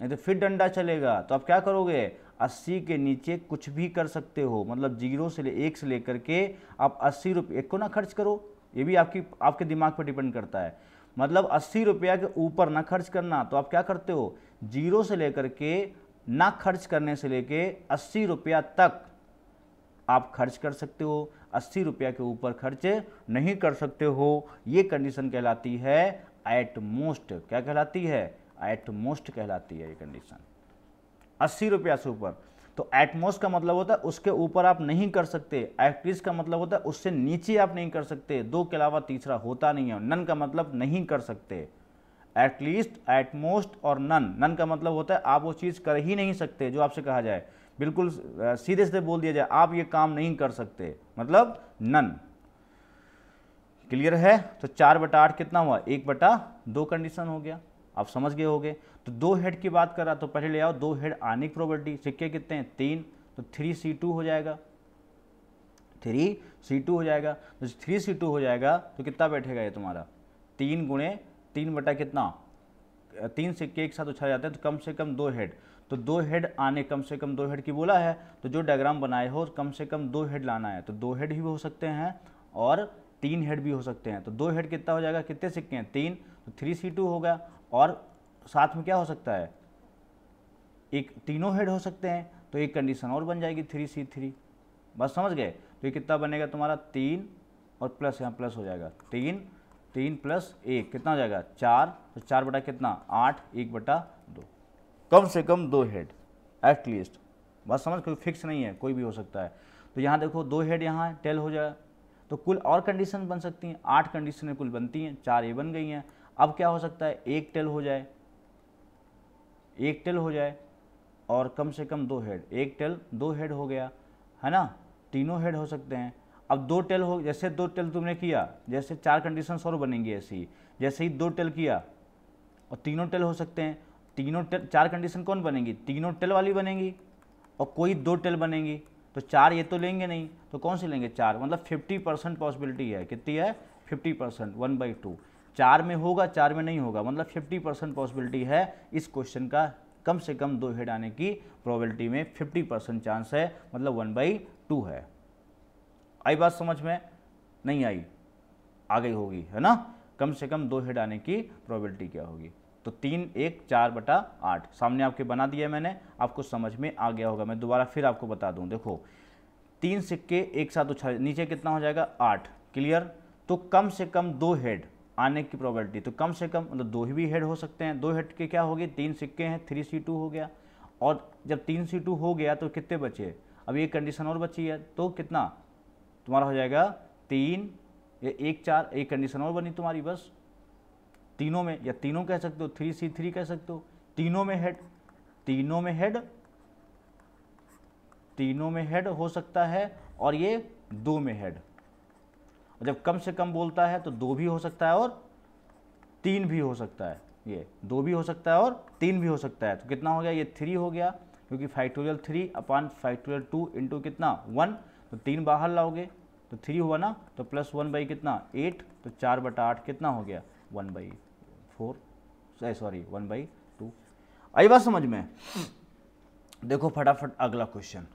नहीं तो फिर डंडा चलेगा तो आप क्या करोगे अस्सी के नीचे कुछ भी कर सकते हो मतलब जीरो से ले एक से लेकर के आप अस्सी रुपये को ना खर्च करो ये भी आपकी आपके दिमाग पर डिपेंड करता है मतलब अस्सी रुपया के ऊपर ना खर्च करना तो आप क्या करते हो जीरो से लेकर के ना खर्च करने से लेके अस्सी रुपया तक आप खर्च कर सकते हो अस्सी रुपया के ऊपर खर्च नहीं कर सकते हो ये कंडीशन कहलाती है एट मोस्ट क्या कहलाती है एट मोस्ट कहलाती है ये कंडीशन अस्सी रुपया से ऊपर तो एट मोस्ट का मतलब होता है उसके ऊपर आप नहीं कर सकते एक्ट्रीज का मतलब होता है उससे नीचे आप नहीं कर सकते दो के अलावा तीसरा होता नहीं है नन का मतलब नहीं कर सकते एटलीस्ट मोस्ट और नन नन का मतलब होता है आप वो चीज़ कर ही नहीं सकते जो आपसे कहा जाए बिल्कुल सीधे सीधे बोल दिया जाए आप ये काम नहीं कर सकते मतलब नन क्लियर है तो चार बटा आठ कितना हुआ एक बटा दो कंडीशन हो गया आप समझ गए होगे तो दो हेड की बात कर रहा तो पहले ले आओ दो हेड आने की प्रॉबर्टी सिक्के कितने हैं तीन तो थ्री सी टू हो जाएगा थ्री सी टू हो जाएगा तो थ्री सी टू हो जाएगा तो कितना बैठेगा ये तुम्हारा तीन गुणे तीन बटा कितना तीन सिक्के एक साथ उछा जाते हैं तो कम से कम दो हेड तो दो हेड आने कम से कम दो हेड की बोला है तो जो डायग्राम बनाए हो कम से कम दो हेड लाना है तो दो हेड ही हो सकते हैं और तीन हेड भी हो सकते हैं तो दो हेड कितना हो जाएगा कितने सिक्के हैं तीन तो थ्री सी टू हो गया और साथ में क्या हो सकता है एक तीनों हेड हो सकते हैं तो एक कंडीशन और बन जाएगी थ्री सी थ्री बस समझ गए तो ये कितना बनेगा तुम्हारा तीन और प्लस यहाँ प्लस हो जाएगा तीन तीन प्लस एक कितना हो जाएगा चार तो चार बटा कितना आठ एक बटा दो कम से कम दो हेड एटलीस्ट बस समझ कोई फिक्स नहीं है कोई भी हो सकता है तो यहाँ देखो दो हेड यहाँ है टेल हो जाएगा तो कुल और कंडीशन बन सकती हैं आठ कंडीशनें कुल बनती हैं चार ये बन गई हैं अब क्या हो सकता है एक टेल हो जाए एक टेल हो जाए और कम से कम दो हेड एक टेल दो हेड हो गया है ना तीनों हेड हो सकते हैं अब दो टेल हो जैसे दो टेल तुमने किया जैसे चार कंडीशन और बनेंगी ऐसे ही जैसे ही दो टेल किया और तीनों टेल हो सकते हैं तीनों टेल चार कंडीशन कौन बनेंगी तीनों टेल वाली बनेंगी और कोई दो टेल बनेंगी तो चार ये तो लेंगे नहीं तो कौन से लेंगे चार मतलब फिफ्टी परसेंट पॉसिबिलिटी है कितनी है fifty percent one by two चार में होगा चार में नहीं होगा मतलब फिफ्टी परसेंट पॉसिबिलिटी है इस क्वेश्चन का कम से कम दो हेड आने की प्रोबेबिलिटी में फिफ्टी परसेंट चांस है मतलब वन बाई टू है आई बात समझ में नहीं आई आ गई होगी है ना कम से कम दो हेड आने की प्रोबेबिलिटी क्या होगी तो तीन एक चार बटा आठ सामने आपके बना दिया मैंने आपको समझ में आ गया होगा मैं दोबारा फिर आपको बता दूं देखो तीन सिक्के एक साथ उछाल नीचे कितना हो जाएगा आठ क्लियर तो कम से कम दो हेड आने की प्रोबेबिलिटी तो कम से कम मतलब दो ही भी हेड हो सकते हैं दो हेड के क्या होगी तीन सिक्के हैं थ्री सी टू हो गया और जब तीन सी टू हो गया तो कितने बचे अब ये कंडीशन और बची है तो कितना तुम्हारा हो जाएगा तीन ये एक चार एक कंडीशन और बनी तुम्हारी बस तीनों में या तीनों कह सकते हो थ्री सी थ्री कह सकते हो तीनों में हेड तीनों में हेड तीनों में हेड हो सकता है और ये दो में हेड और जब कम से कम बोलता है तो दो भी हो सकता है और तीन भी हो सकता है ये दो भी हो सकता है और तीन भी हो सकता है तो कितना हो गया ये थ्री हो गया क्योंकि factorial three upon factorial two into कितना वन तो तीन बाहर लाओगे तो थ्री हुआ ना तो प्लस वन बाई कितना एट तो चार बटा आठ कितना हो गया one by four sorry one by two आई बात समझ में देखो फटाफट अगला क्वेश्चन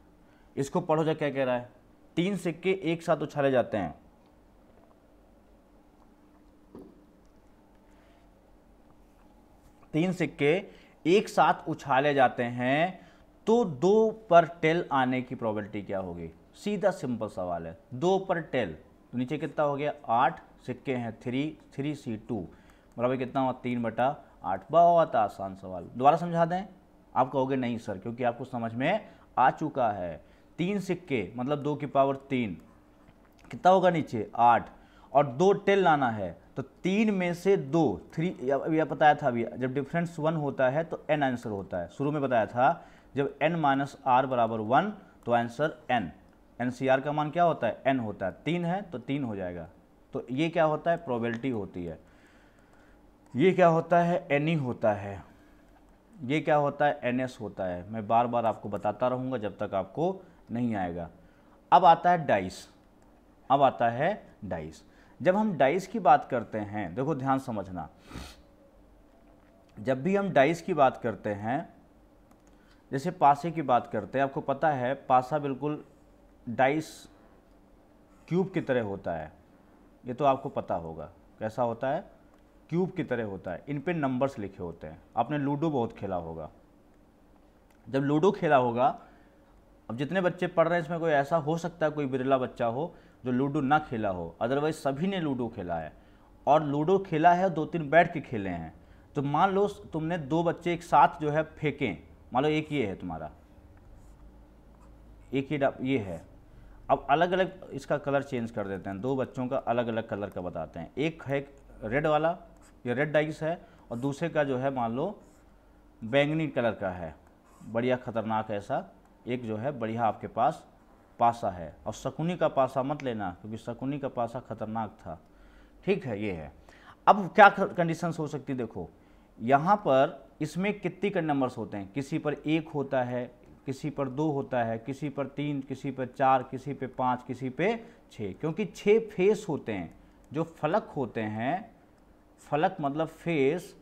इसको पढ़ो जा क्या कह रहा है तीन सिक्के एक साथ उछाले जाते हैं तीन सिक्के एक साथ उछाले जाते हैं तो दो पर टेल आने की प्रोबेबिलिटी क्या होगी सीधा सिंपल सवाल है दो पर टेल तो नीचे कितना हो गया आठ सिक्के हैं थ्री थ्री सी टू बराबर कितना हुआ तीन बटा आठ बहुत आसान सवाल दोबारा समझा दें आप कहोगे नहीं सर क्योंकि आपको समझ में आ चुका है तीन सिक्के मतलब दो की पावर तीन कितना होगा नीचे आठ और दो टेल लाना है तो तीन में से दो थ्री अभी बताया था अभी जब डिफरेंस वन होता है तो एन आंसर होता है शुरू में बताया था जब एन माइनस आर बराबर वन तो answer N N C R का मान क्या होता है एन होता है तीन है तो तीन हो जाएगा तो ये क्या होता है प्रोबेबिलिटी होती है ये क्या होता है एन ई e होता है ये क्या होता है एन एस होता है मैं बार बार आपको बताता रहूँगा जब तक आपको नहीं आएगा अब आता है डाइस अब आता है डाइस जब हम डाइस की बात करते हैं देखो ध्यान समझना जब भी हम डाइस की बात करते हैं जैसे पासे की बात करते हैं आपको पता है पासा बिल्कुल डाइस क्यूब की तरह होता है ये तो आपको पता होगा कैसा होता है क्यूब की तरह होता है इन पे नंबर्स लिखे होते हैं आपने लूडो बहुत खेला होगा जब लूडो खेला होगा अब जितने बच्चे पढ़ रहे हैं इसमें कोई ऐसा हो सकता है कोई बिरला बच्चा हो जो लूडो ना खेला हो अदरवाइज सभी ने लूडो खेला है और लूडो खेला है दो तीन बैठ के खेले हैं तो मान लो तुमने दो बच्चे एक साथ जो है फेंकें मान लो एक ये है तुम्हारा एक ही ये है अब अलग अलग इसका कलर चेंज कर देते हैं दो बच्चों का अलग अलग कलर का बताते हैं एक है रेड वाला ये रेड डाइस है और दूसरे का जो है मान लो बैंगनी कलर का है बढ़िया ख़तरनाक ऐसा एक जो है बढ़िया आपके पास पासा है और शकुनी का पासा मत लेना क्योंकि शकुनी का पासा ख़तरनाक था ठीक है ये है अब क्या कंडीशंस हो सकती देखो यहाँ पर इसमें कितनी नंबर्स होते हैं किसी पर एक होता है किसी पर दो होता है किसी पर तीन किसी पर चार किसी पे पाँच किसी पे छः क्योंकि छः फेस होते हैं जो फलक होते हैं फलक मतलब फेस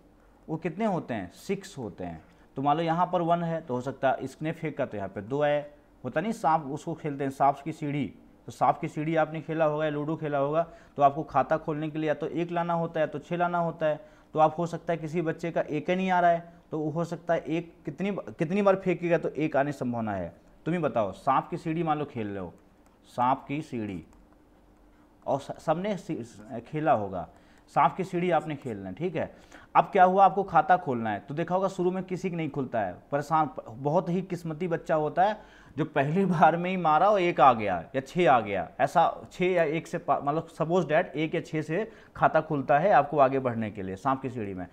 वो कितने होते हैं सिक्स होते हैं तो मान लो यहाँ पर वन है तो हो सकता है इसने फेंका तो यहाँ पे दो आए होता नहीं सांप उसको खेलते हैं सांप की सीढ़ी तो सांप की सीढ़ी आपने खेला होगा या लूडो खेला होगा तो आपको खाता खोलने के लिए या तो एक लाना होता है या तो छः लाना होता है तो आप हो सकता है किसी बच्चे का एक ही नहीं आ रहा है तो हो सकता है एक कितनी कितनी बार फेंकेगा तो एक आने संभावना है तुम ही बताओ सांप की सीढ़ी मान लो खेल रहे हो सांप की सीढ़ी और सबने खेला होगा सांप की सीढ़ी आपने खेलना है ठीक है अब क्या हुआ आपको खाता खोलना है तो देखा होगा शुरू में किसी की नहीं खुलता है परेशान बहुत ही किस्मती बच्चा होता है जो पहली बार में ही मारा और एक आ गया या छः आ गया ऐसा छः या एक से मतलब सपोज डैट एक या छः से खाता खुलता है आपको आगे बढ़ने के लिए सांप की सीढ़ी में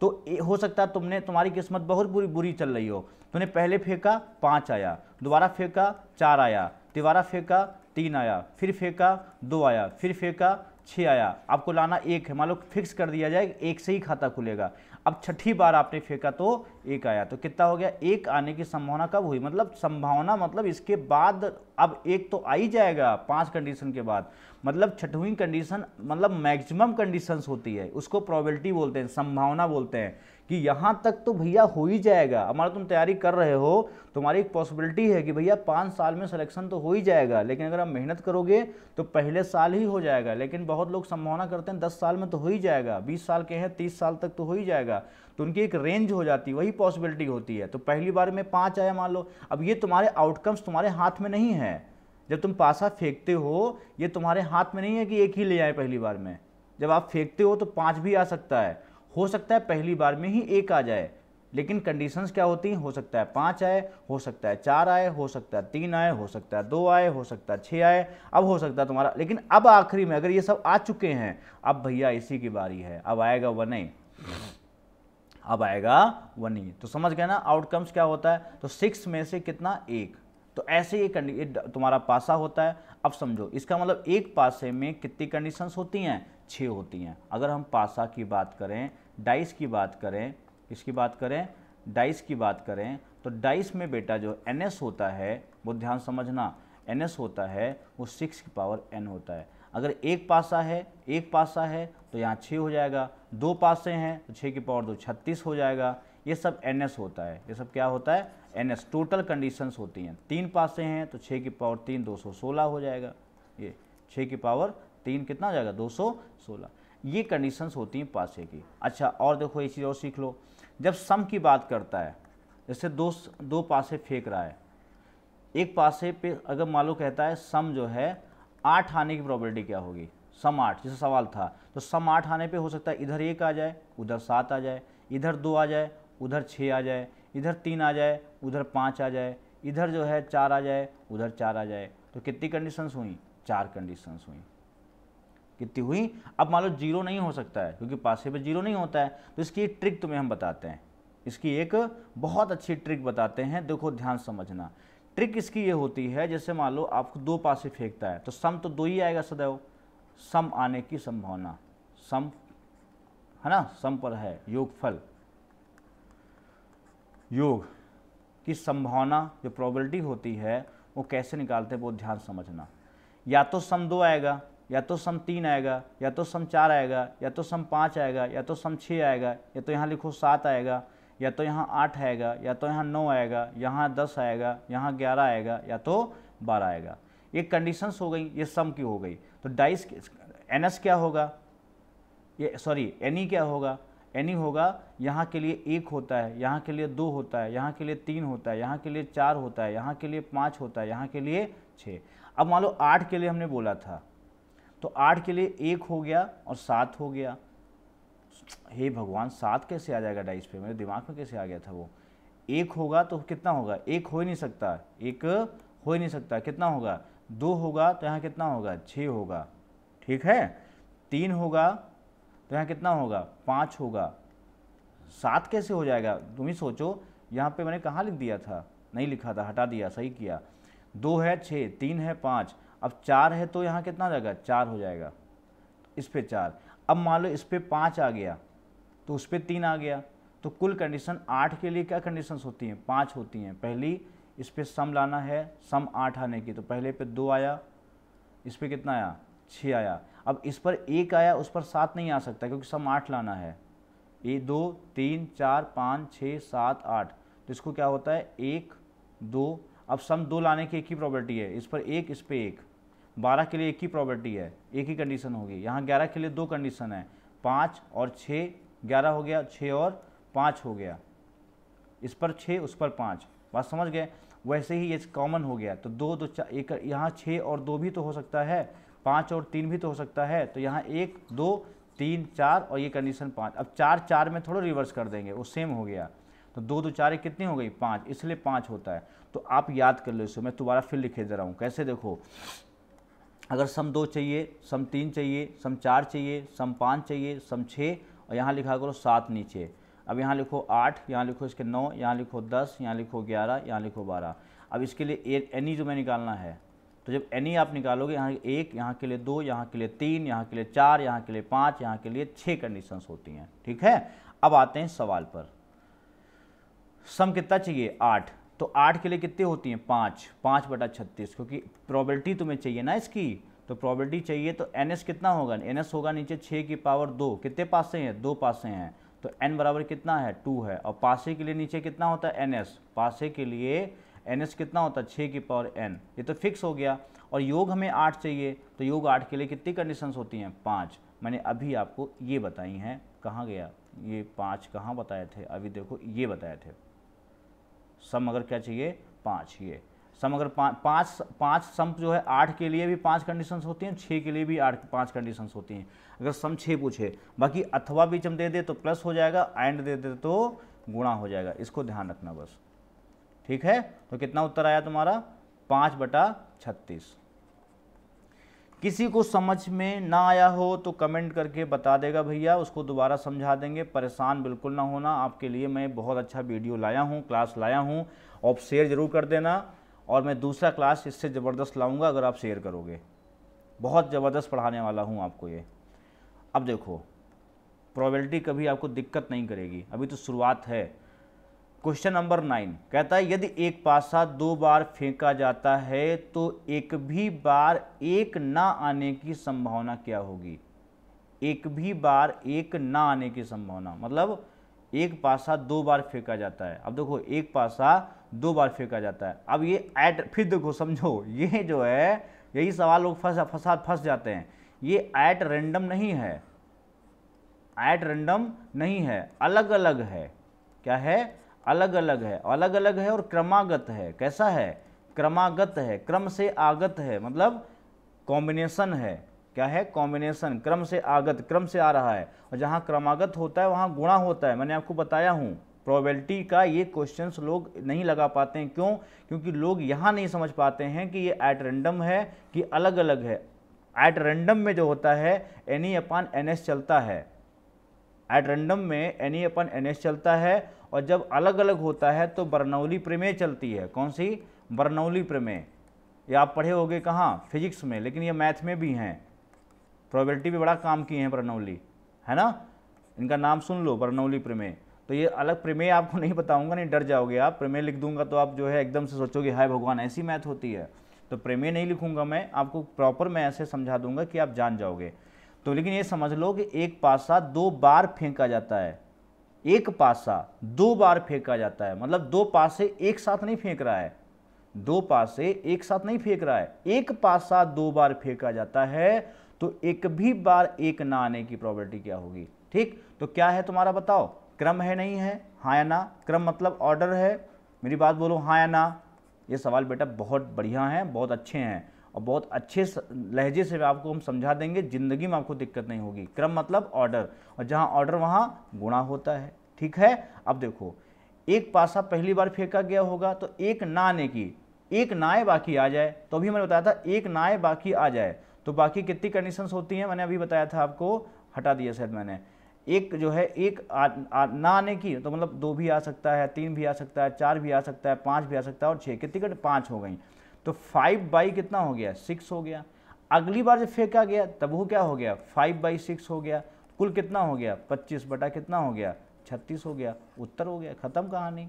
तो हो सकता है तुमने तुम्हारी किस्मत बहुत बुरी बुरी चल रही हो तुमने पहले फेंका पाँच आया दोबारा फेंका चार आया तिबारा फेंका तीन आया फिर फेंका दो आया फिर फेंका छः आया आपको लाना एक है मान लो फिक्स कर दिया जाए एक से ही खाता खुलेगा अब छठी बार आपने फेंका तो एक आया तो कितना हो गया एक आने की संभावना कब हुई मतलब संभावना मतलब इसके बाद अब एक तो आ ही जाएगा पांच कंडीशन के बाद मतलब छठवीं कंडीशन मतलब मैक्सिमम कंडीशंस होती है उसको प्रोबेबिलिटी बोलते हैं संभावना बोलते हैं कि यहाँ तक तो भैया हो ही जाएगा हमारा तुम तैयारी कर रहे हो तुम्हारी एक पॉसिबिलिटी है कि भैया पाँच साल में सिलेक्शन तो हो ही जाएगा लेकिन अगर आप मेहनत करोगे तो पहले साल ही हो जाएगा लेकिन बहुत लोग संभावना करते हैं दस साल में तो हो ही जाएगा बीस साल के हैं तीस साल तक तो हो ही जाएगा तो उनकी एक रेंज हो जाती है वही पॉसिबिलिटी होती है तो पहली बार में पाँच आया मान लो अब ये तुम्हारे आउटकम्स तुम्हारे हाथ में नहीं है जब तुम पासा फेंकते हो ये तुम्हारे हाथ में नहीं है कि एक ही ले आए पहली बार में जब आप फेंकते हो तो पाँच भी आ सकता है हो सकता है पहली बार में ही एक आ जाए लेकिन कंडीशंस क्या होती हैं हो सकता है पाँच आए हो सकता है चार आए हो सकता है तीन आए हो सकता है दो आए हो सकता है छः आए अब हो सकता है तुम्हारा लेकिन अब आखिरी में अगर ये सब आ चुके हैं अब भैया इसी की बारी है अब आएगा वन ए अब आएगा वन ही तो समझ गए ना आउटकम्स क्या होता है तो सिक्स में से कितना एक तो ऐसे ये तुम्हारा पासा होता है अब समझो इसका मतलब एक पासे में कितनी कंडीशंस होती हैं छः होती हैं अगर हम पासा की बात करें डाइस की बात करें किसकी बात करें डाइस की बात करें तो डाइस में बेटा जो एन होता है वो ध्यान समझना एन होता है वो सिक्स की पावर एन होता है अगर एक पासा है एक पासा है तो यहाँ छः हो जाएगा दो पासे हैं तो छः की पावर दो छत्तीस हो जाएगा ये सब एन होता है ये सब क्या होता है एन टोटल कंडीशंस होती हैं तीन पासे हैं तो छः की पावर तीन दो सौ सोलह हो जाएगा ये छः की पावर तीन कितना आ जाएगा दो सौ सोलह ये कंडीशंस होती हैं पासे की अच्छा और देखो एक चीज़ और सीख लो जब सम की बात करता है जैसे दो दो पासे फेंक रहा है एक पासे पे अगर मान लो कहता है सम जो है आठ आने की प्रॉबलिटी क्या होगी सम आठ जैसे सवाल था तो सम आठ आने पर हो सकता है इधर एक आ जाए उधर सात आ जाए इधर दो आ जाए उधर छः आ जाए इधर तीन आ जाए उधर पाँच आ जाए इधर जो है चार आ जाए उधर चार आ जाए तो कितनी कंडीशंस हुई चार कंडीशंस हुई कितनी हुई अब मान लो जीरो नहीं हो सकता है क्योंकि पासे पे जीरो नहीं होता है तो इसकी ट्रिक तुम्हें हम बताते हैं इसकी एक बहुत अच्छी ट्रिक बताते हैं देखो ध्यान समझना ट्रिक इसकी ये होती है जैसे मान लो आपको दो पासे फेंकता है तो सम तो दो ही आएगा सदैव सम आने की संभावना सम है ना सम पर है योगफल योग की संभावना जो प्रोबेबिलिटी होती है वो कैसे निकालते हैं वो ध्यान समझना या तो सम दो आएगा या तो सम तीन आएगा या तो सम चार आएगा या तो सम पाँच आएगा या तो सम छः आएगा या तो यहाँ लिखो सात आएगा या तो यहाँ आठ आएगा या तो यहाँ नौ आएगा यहाँ दस आएगा यहाँ ग्यारह आएगा या तो बारह आएगा ये कंडीशंस हो गई ये सम की हो गई तो डाइस एन एस क्या होगा ये सॉरी एनी क्या होगा एनी होगा यहाँ के लिए एक होता है यहाँ के लिए दो होता है यहाँ के लिए तीन होता है यहाँ के लिए चार होता है यहाँ के लिए पाँच होता है यहाँ के लिए छः अब मान लो आठ के लिए हमने बोला था तो आठ के लिए एक हो गया और सात हो गया हे भगवान सात कैसे आ जाएगा डाइस पे मेरे दिमाग में कैसे आ गया था वो एक होगा तो कितना होगा एक हो ही नहीं सकता एक हो ही नहीं सकता कितना होगा दो होगा तो यहाँ कितना होगा छः होगा ठीक है तीन होगा तो यहाँ कितना होगा पाँच होगा सात कैसे हो जाएगा तुम ही सोचो यहाँ पे मैंने कहाँ लिख दिया था नहीं लिखा था हटा दिया सही किया दो है छः तीन है पाँच अब चार है तो यहाँ कितना जाएगा चार हो जाएगा तो इस पर चार अब मान लो इस पर पाँच आ गया तो उस पर तीन आ गया तो कुल कंडीशन आठ के लिए क्या कंडीशंस होती हैं पाँच होती हैं पहली इस पर सम लाना है सम आठ आने की तो पहले पे दो आया इस पर कितना आया छः आया अब इस पर एक आया उस पर सात नहीं आ सकता क्योंकि सम आठ लाना है ये दो तीन चार पाँच छः सात आठ तो इसको क्या होता है एक दो अब सम दो लाने की एक ही प्रॉपर्टी है इस पर एक इस पर एक बारह के लिए एक ही प्रॉपर्टी है एक ही कंडीशन होगी यहाँ ग्यारह के लिए दो कंडीशन है पाँच और छः ग्यारह हो गया छः और पाँच हो गया इस पर छः उस पर पाँच बात समझ गए वैसे ही ये कॉमन हो गया तो दो दो चार एक यहाँ छः और दो भी तो हो सकता है पाँच और तीन भी तो हो सकता है तो यहाँ एक दो तीन चार और ये कंडीशन पाँच अब चार चार में थोड़ा रिवर्स कर देंगे वो सेम हो गया तो दो दो चार कितनी हो गई पाँच इसलिए पाँच होता है तो आप याद कर लो इसे मैं दोबारा फिर लिखे दे रहा हूँ कैसे देखो अगर सम दो चाहिए सम तीन चाहिए सम चार चाहिए सम पाँच चाहिए सम छः और यहाँ लिखा करो सात नीचे अब यहाँ लिखो आठ यहाँ लिखो इसके नौ यहाँ लिखो दस यहाँ लिखो ग्यारह यहाँ लिखो बारह अब इसके लिए एनी जो मैं निकालना है तो जब एनी आप निकालोगे यहाँ एक यहाँ के लिए दो यहाँ के लिए तीन यहाँ के लिए चार यहाँ के लिए पाँच यहाँ के लिए छः कंडीशंस होती हैं ठीक है अब आते हैं सवाल पर सम कितना चाहिए आठ तो आठ के लिए कितने होती हैं पाँच पाँच बटा छत्तीस क्योंकि प्रॉबलिटी तुम्हें चाहिए ना इसकी तो प्रॉबलिटी चाहिए तो एन कितना होगा एन होगा नीचे छः की पावर दो कितने पासे हैं दो पासे हैं तो n बराबर कितना है टू है और पासे के लिए नीचे कितना होता है एन पासे के लिए एन कितना होता है छः की पावर n ये तो फिक्स हो गया और योग हमें आठ चाहिए तो योग आठ के लिए कितनी कंडीशंस होती हैं पाँच मैंने अभी आपको ये बताई हैं कहाँ गया ये पाँच कहाँ बताए थे अभी देखो ये बताए थे सम अगर क्या चाहिए पाँच ये सम अगर पाँच पाँच पाँच सम जो है आठ के लिए भी पाँच कंडीशंस होती हैं छः के लिए भी आठ पाँच कंडीशंस होती हैं अगर सम छः पूछे बाकी अथवा बीच हम दे दे तो प्लस हो जाएगा एंड दे दे तो गुणा हो जाएगा इसको ध्यान रखना बस ठीक है तो कितना उत्तर आया तुम्हारा पाँच बटा छत्तीस किसी को समझ में ना आया हो तो कमेंट करके बता देगा भैया उसको दोबारा समझा देंगे परेशान बिल्कुल ना होना आपके लिए मैं बहुत अच्छा वीडियो लाया हूँ क्लास लाया हूँ आप शेयर ज़रूर कर देना और मैं दूसरा क्लास इससे ज़बरदस्त लाऊंगा अगर आप शेयर करोगे बहुत ज़बरदस्त पढ़ाने वाला हूँ आपको ये अब देखो प्रॉबलिटी कभी आपको दिक्कत नहीं करेगी अभी तो शुरुआत है क्वेश्चन नंबर नाइन कहता है यदि एक पासा दो बार फेंका जाता है तो एक भी बार एक ना आने की संभावना क्या होगी एक भी बार एक ना आने की संभावना मतलब एक पासा दो बार फेंका जाता है अब देखो एक पासा दो बार फेंका जाता है अब ये ऐट फिर देखो समझो ये जो है यही सवाल लोग फंस फंसा फंस जाते हैं ये ऐट रेंडम नहीं है ऐट रेंडम नहीं है अलग अलग है क्या है अलग अलग है अलग अलग है और क्रमागत है कैसा है क्रमागत है क्रम से आगत है मतलब कॉम्बिनेशन है क्या है कॉम्बिनेशन क्रम से आगत क्रम से आ रहा है और जहाँ क्रमागत होता है वहाँ गुणा होता है मैंने आपको बताया हूँ प्रोबेबिलिटी का ये क्वेश्चंस लोग नहीं लगा पाते हैं क्यों क्योंकि लोग यहाँ नहीं समझ पाते हैं कि ये एट रेंडम है कि अलग अलग है एट रेंडम में जो होता है एनी अपान एन चलता है एट रैंडम में एन ई अपन एन चलता है और जब अलग अलग होता है तो बर्नौली प्रमेय चलती है कौन सी बर्नौली प्रमेय ये आप पढ़े होंगे कहाँ फिजिक्स में लेकिन ये मैथ में भी हैं प्रोबेबिलिटी भी बड़ा काम किए हैं बर्नौली है ना इनका नाम सुन लो बर्नौली प्रमेय तो ये अलग प्रमेय आपको नहीं बताऊंगा नहीं डर जाओगे आप प्रमेय लिख दूंगा तो आप जो है एकदम से सोचोगे हाय भगवान ऐसी मैथ होती है तो प्रमेय नहीं लिखूंगा मैं आपको प्रॉपर मैं ऐसे समझा दूंगा कि आप जान जाओगे तो लेकिन ये समझ लो कि एक पासा दो बार फेंका जाता है एक पासा दो बार फेंका जाता है मतलब दो पासे एक साथ नहीं फेंक रहा है दो पासे एक साथ नहीं फेंक रहा है एक पासा दो बार फेंका जाता है तो एक भी बार एक ना आने की प्रॉबर्टी क्या होगी ठीक तो क्या है तुम्हारा बताओ क्रम है नहीं है हाँ या ना क्रम मतलब ऑर्डर है मेरी बात बोलो हाँ या ना ये सवाल बेटा बहुत बढ़िया है बहुत अच्छे हैं और बहुत अच्छे लहजे से आपको हम समझा देंगे ज़िंदगी में आपको दिक्कत नहीं होगी क्रम मतलब ऑर्डर और जहाँ ऑर्डर वहाँ गुणा होता है ठीक है अब देखो एक पासा पहली बार फेंका गया होगा तो एक ना आने की एक नाए बाकी आ जाए तो अभी मैंने बताया था एक नाए बाकी आ जाए तो बाकी कितनी कंडीशंस होती हैं मैंने अभी बताया था आपको हटा दिया शायद मैंने एक जो है एक आ, आ, ना आने की तो मतलब दो भी आ सकता है तीन भी आ सकता है चार भी आ सकता है पाँच भी आ सकता है और छः कितनी पाँच हो गई तो फाइव बाई कितना हो गया सिक्स हो गया अगली बार जब फेंका गया तब वो क्या हो गया फाइव बाई सिक्स हो गया कुल कितना हो गया पच्चीस बटा कितना हो गया छत्तीस हो गया उत्तर हो गया ख़त्म कहानी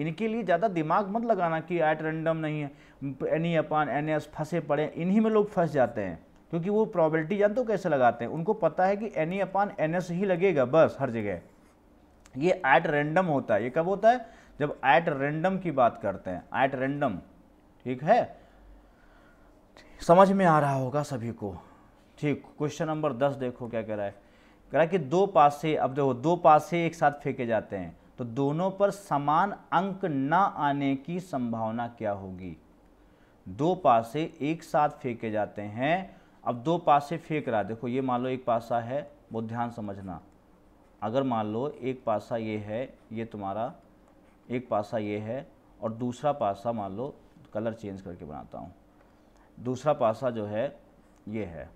इनके लिए ज़्यादा दिमाग मत लगाना कि एट रेंडम नहीं है एनी अपान एन एस फंसे पड़े इन्हीं में लोग फंस जाते हैं क्योंकि वो प्रॉबलिटी जानते हो कैसे लगाते हैं उनको पता है कि एनी अपान एन एस ही लगेगा बस हर जगह ये एट रेंडम होता है ये कब होता है जब एट रेंडम की बात करते हैं एट रेंडम ठीक है समझ में आ रहा होगा सभी को ठीक क्वेश्चन नंबर दस देखो क्या कह रहा है कह रहा है कि दो पासे अब देखो दो पासे एक साथ फेंके जाते हैं तो दोनों पर समान अंक न आने की संभावना क्या होगी दो पासे एक साथ फेंके जाते हैं अब दो पासे फेंक रहा देखो ये मान लो एक पासा है वो ध्यान समझना अगर मान लो एक पासा ये है ये तुम्हारा एक पासा ये है और दूसरा पासा मान लो कलर चेंज करके बनाता हूँ दूसरा पासा जो है ये है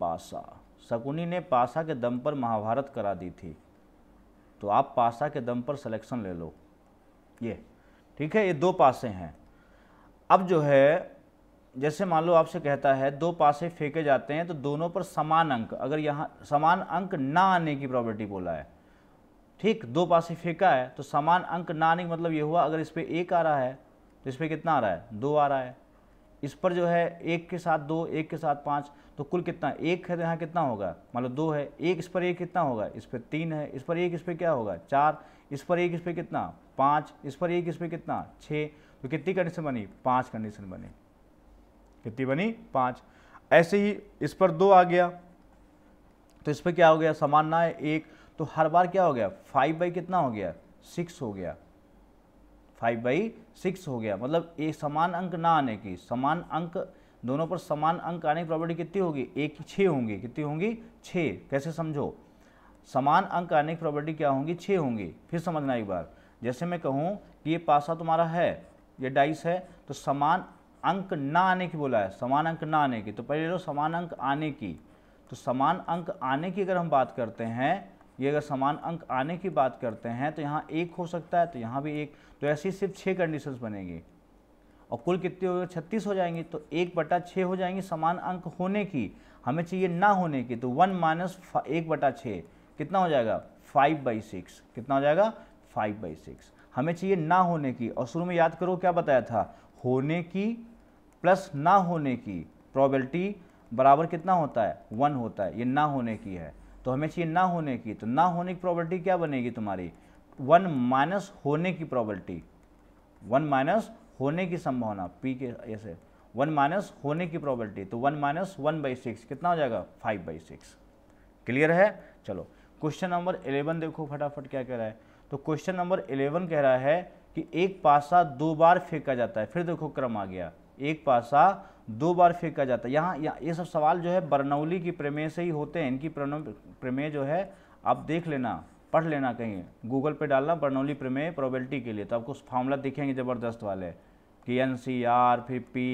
पासा शकुनी ने पासा के दम पर महाभारत करा दी थी तो आप पासा के दम पर सिलेक्शन ले लो ये ठीक है ये दो पासे हैं अब जो है जैसे मान लो आपसे कहता है दो पासे फेंके जाते हैं तो दोनों पर समान अंक अगर यहाँ समान अंक ना आने की प्रॉपर्टी बोला है ठीक दो पास फेंका है तो समान अंक ना आने का मतलब ये हुआ अगर इस पर एक आ रहा है तो इस पर कितना आ रहा है दो आ रहा है इस पर जो है एक के साथ दो एक के साथ पाँच तो कुल कितना एक है तो यहाँ कितना होगा मतलब दो है एक इस पर एक कितना होगा इस पर तीन है इस पर एक इस पर क्या होगा चार इस पर एक इस पर कितना पाँच इस पर एक इस पर कितना छः तो कितनी कंडीशन बनी पाँच कंडीशन बनी कितनी बनी पाँच ऐसे ही इस पर दो आ गया तो इस पर क्या हो गया समान ना है एक तो हर बार क्या हो गया फाइव बाई कितना हो गया सिक्स हो गया फाइव बाई सिक्स हो गया मतलब एक समान अंक ना आने की समान अंक दोनों पर समान अंक आने की प्रॉपर्टी कितनी होगी एक छः होंगी कितनी होंगी छः कैसे समझो समान अंक आने की प्रॉपर्टी क्या होंगी छः होंगी फिर समझना एक बार जैसे मैं कहूँ कि ये पासा तुम्हारा है ये डाइस है तो समान अंक ना आने की बोला है समान अंक ना आने की तो पहले लो समान अंक आने की तो समान अंक आने की अगर हम बात करते हैं ये अगर समान अंक आने की बात करते हैं तो यहाँ एक हो सकता है तो यहाँ भी एक तो ऐसी सिर्फ छः कंडीशंस बनेंगी और कुल कितनी गए छत्तीस हो जाएंगी तो एक बटा छः हो जाएंगी समान अंक होने की हमें चाहिए ना होने की तो वन माइनस एक बटा छः कितना हो जाएगा फाइव बाई सिक्स कितना हो जाएगा फाइव बाई सिक्स हमें चाहिए ना होने की और शुरू में याद करो क्या बताया था होने की प्लस ना होने की प्रॉबलिटी बराबर कितना होता है वन होता है ये ना होने की है तो हमें चाहिए ना होने की तो ना होने की प्रॉबर्टी क्या बनेगी तुम्हारी वन माइनस होने की प्रॉबर्टी वन माइनस होने की संभावना पी के ऐसे वन माइनस होने की प्रॉबर्टी तो one minus one by six कितना हो जाएगा फाइव बाई सिक्स क्लियर है चलो क्वेश्चन नंबर इलेवन देखो फटाफट क्या कह रहा है तो क्वेश्चन नंबर इलेवन कह रहा है कि एक पासा दो बार फेंका जाता है फिर देखो क्रम आ गया एक पासा दो बार फेंका जाता है यहाँ ये सब सवाल जो है बर्नौली की प्रमेय से ही होते हैं इनकी प्रमेय जो है आप देख लेना पढ़ लेना कहीं गूगल पे डालना बर्नौली प्रमेय प्रोबेबिलिटी के लिए तो आपको फार्मूला दिखेंगे ज़बरदस्त वाले कि एन सी आर फिर पी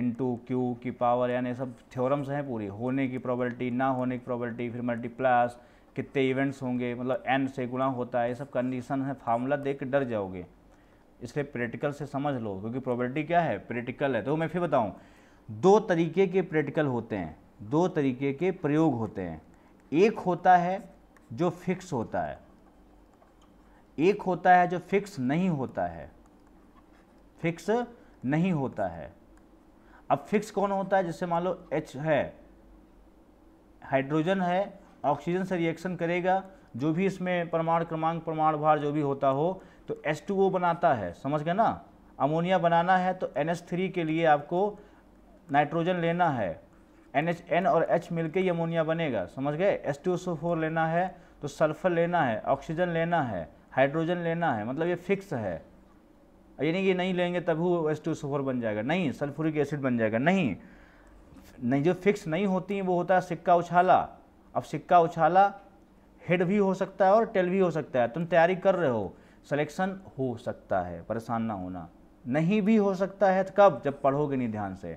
इंटू क्यू की पावर यानी सब थ्योरम्स हैं पूरी होने की प्रोबेबिलिटी ना होने की प्रोबेबिलिटी फिर मल्टीप्लास कितने इवेंट्स होंगे मतलब एन से गुणा होता है ये सब कंडीशन है फार्मूला देख के डर जाओगे इसलिए प्रैक्टिकल से समझ लो क्योंकि प्रोबेबिलिटी क्या है प्रैक्टिकल है तो मैं फिर बताऊँ दो तरीके के प्रैक्टिकल होते हैं दो तरीके के प्रयोग होते हैं एक होता है जो फिक्स होता है एक होता है जो फिक्स नहीं होता है फिक्स नहीं होता है अब फिक्स कौन होता है जैसे मान लो एच है हाइड्रोजन है ऑक्सीजन से रिएक्शन करेगा जो भी इसमें परमाणु क्रमांक परमाणु भार जो भी होता हो तो H2O बनाता है समझ गए ना अमोनिया बनाना है तो NH3 के लिए आपको नाइट्रोजन लेना है NHN और H मिलके ही अमोनिया बनेगा समझ गए H2SO4 लेना है तो सल्फर लेना है ऑक्सीजन लेना है हाइड्रोजन लेना है मतलब ये फिक्स है यानी कि नहीं लेंगे तभी एस टू सल्फर बन जाएगा नहीं सल्फ्यूरिक एसिड बन जाएगा नहीं नहीं जो फिक्स नहीं होती हैं वो होता है सिक्का उछाला अब सिक्का उछाला हेड भी हो सकता है और टेल भी हो सकता है तुम तैयारी कर रहे हो सिलेक्शन हो सकता है परेशान ना होना नहीं भी हो सकता है तो कब जब पढ़ोगे नहीं ध्यान से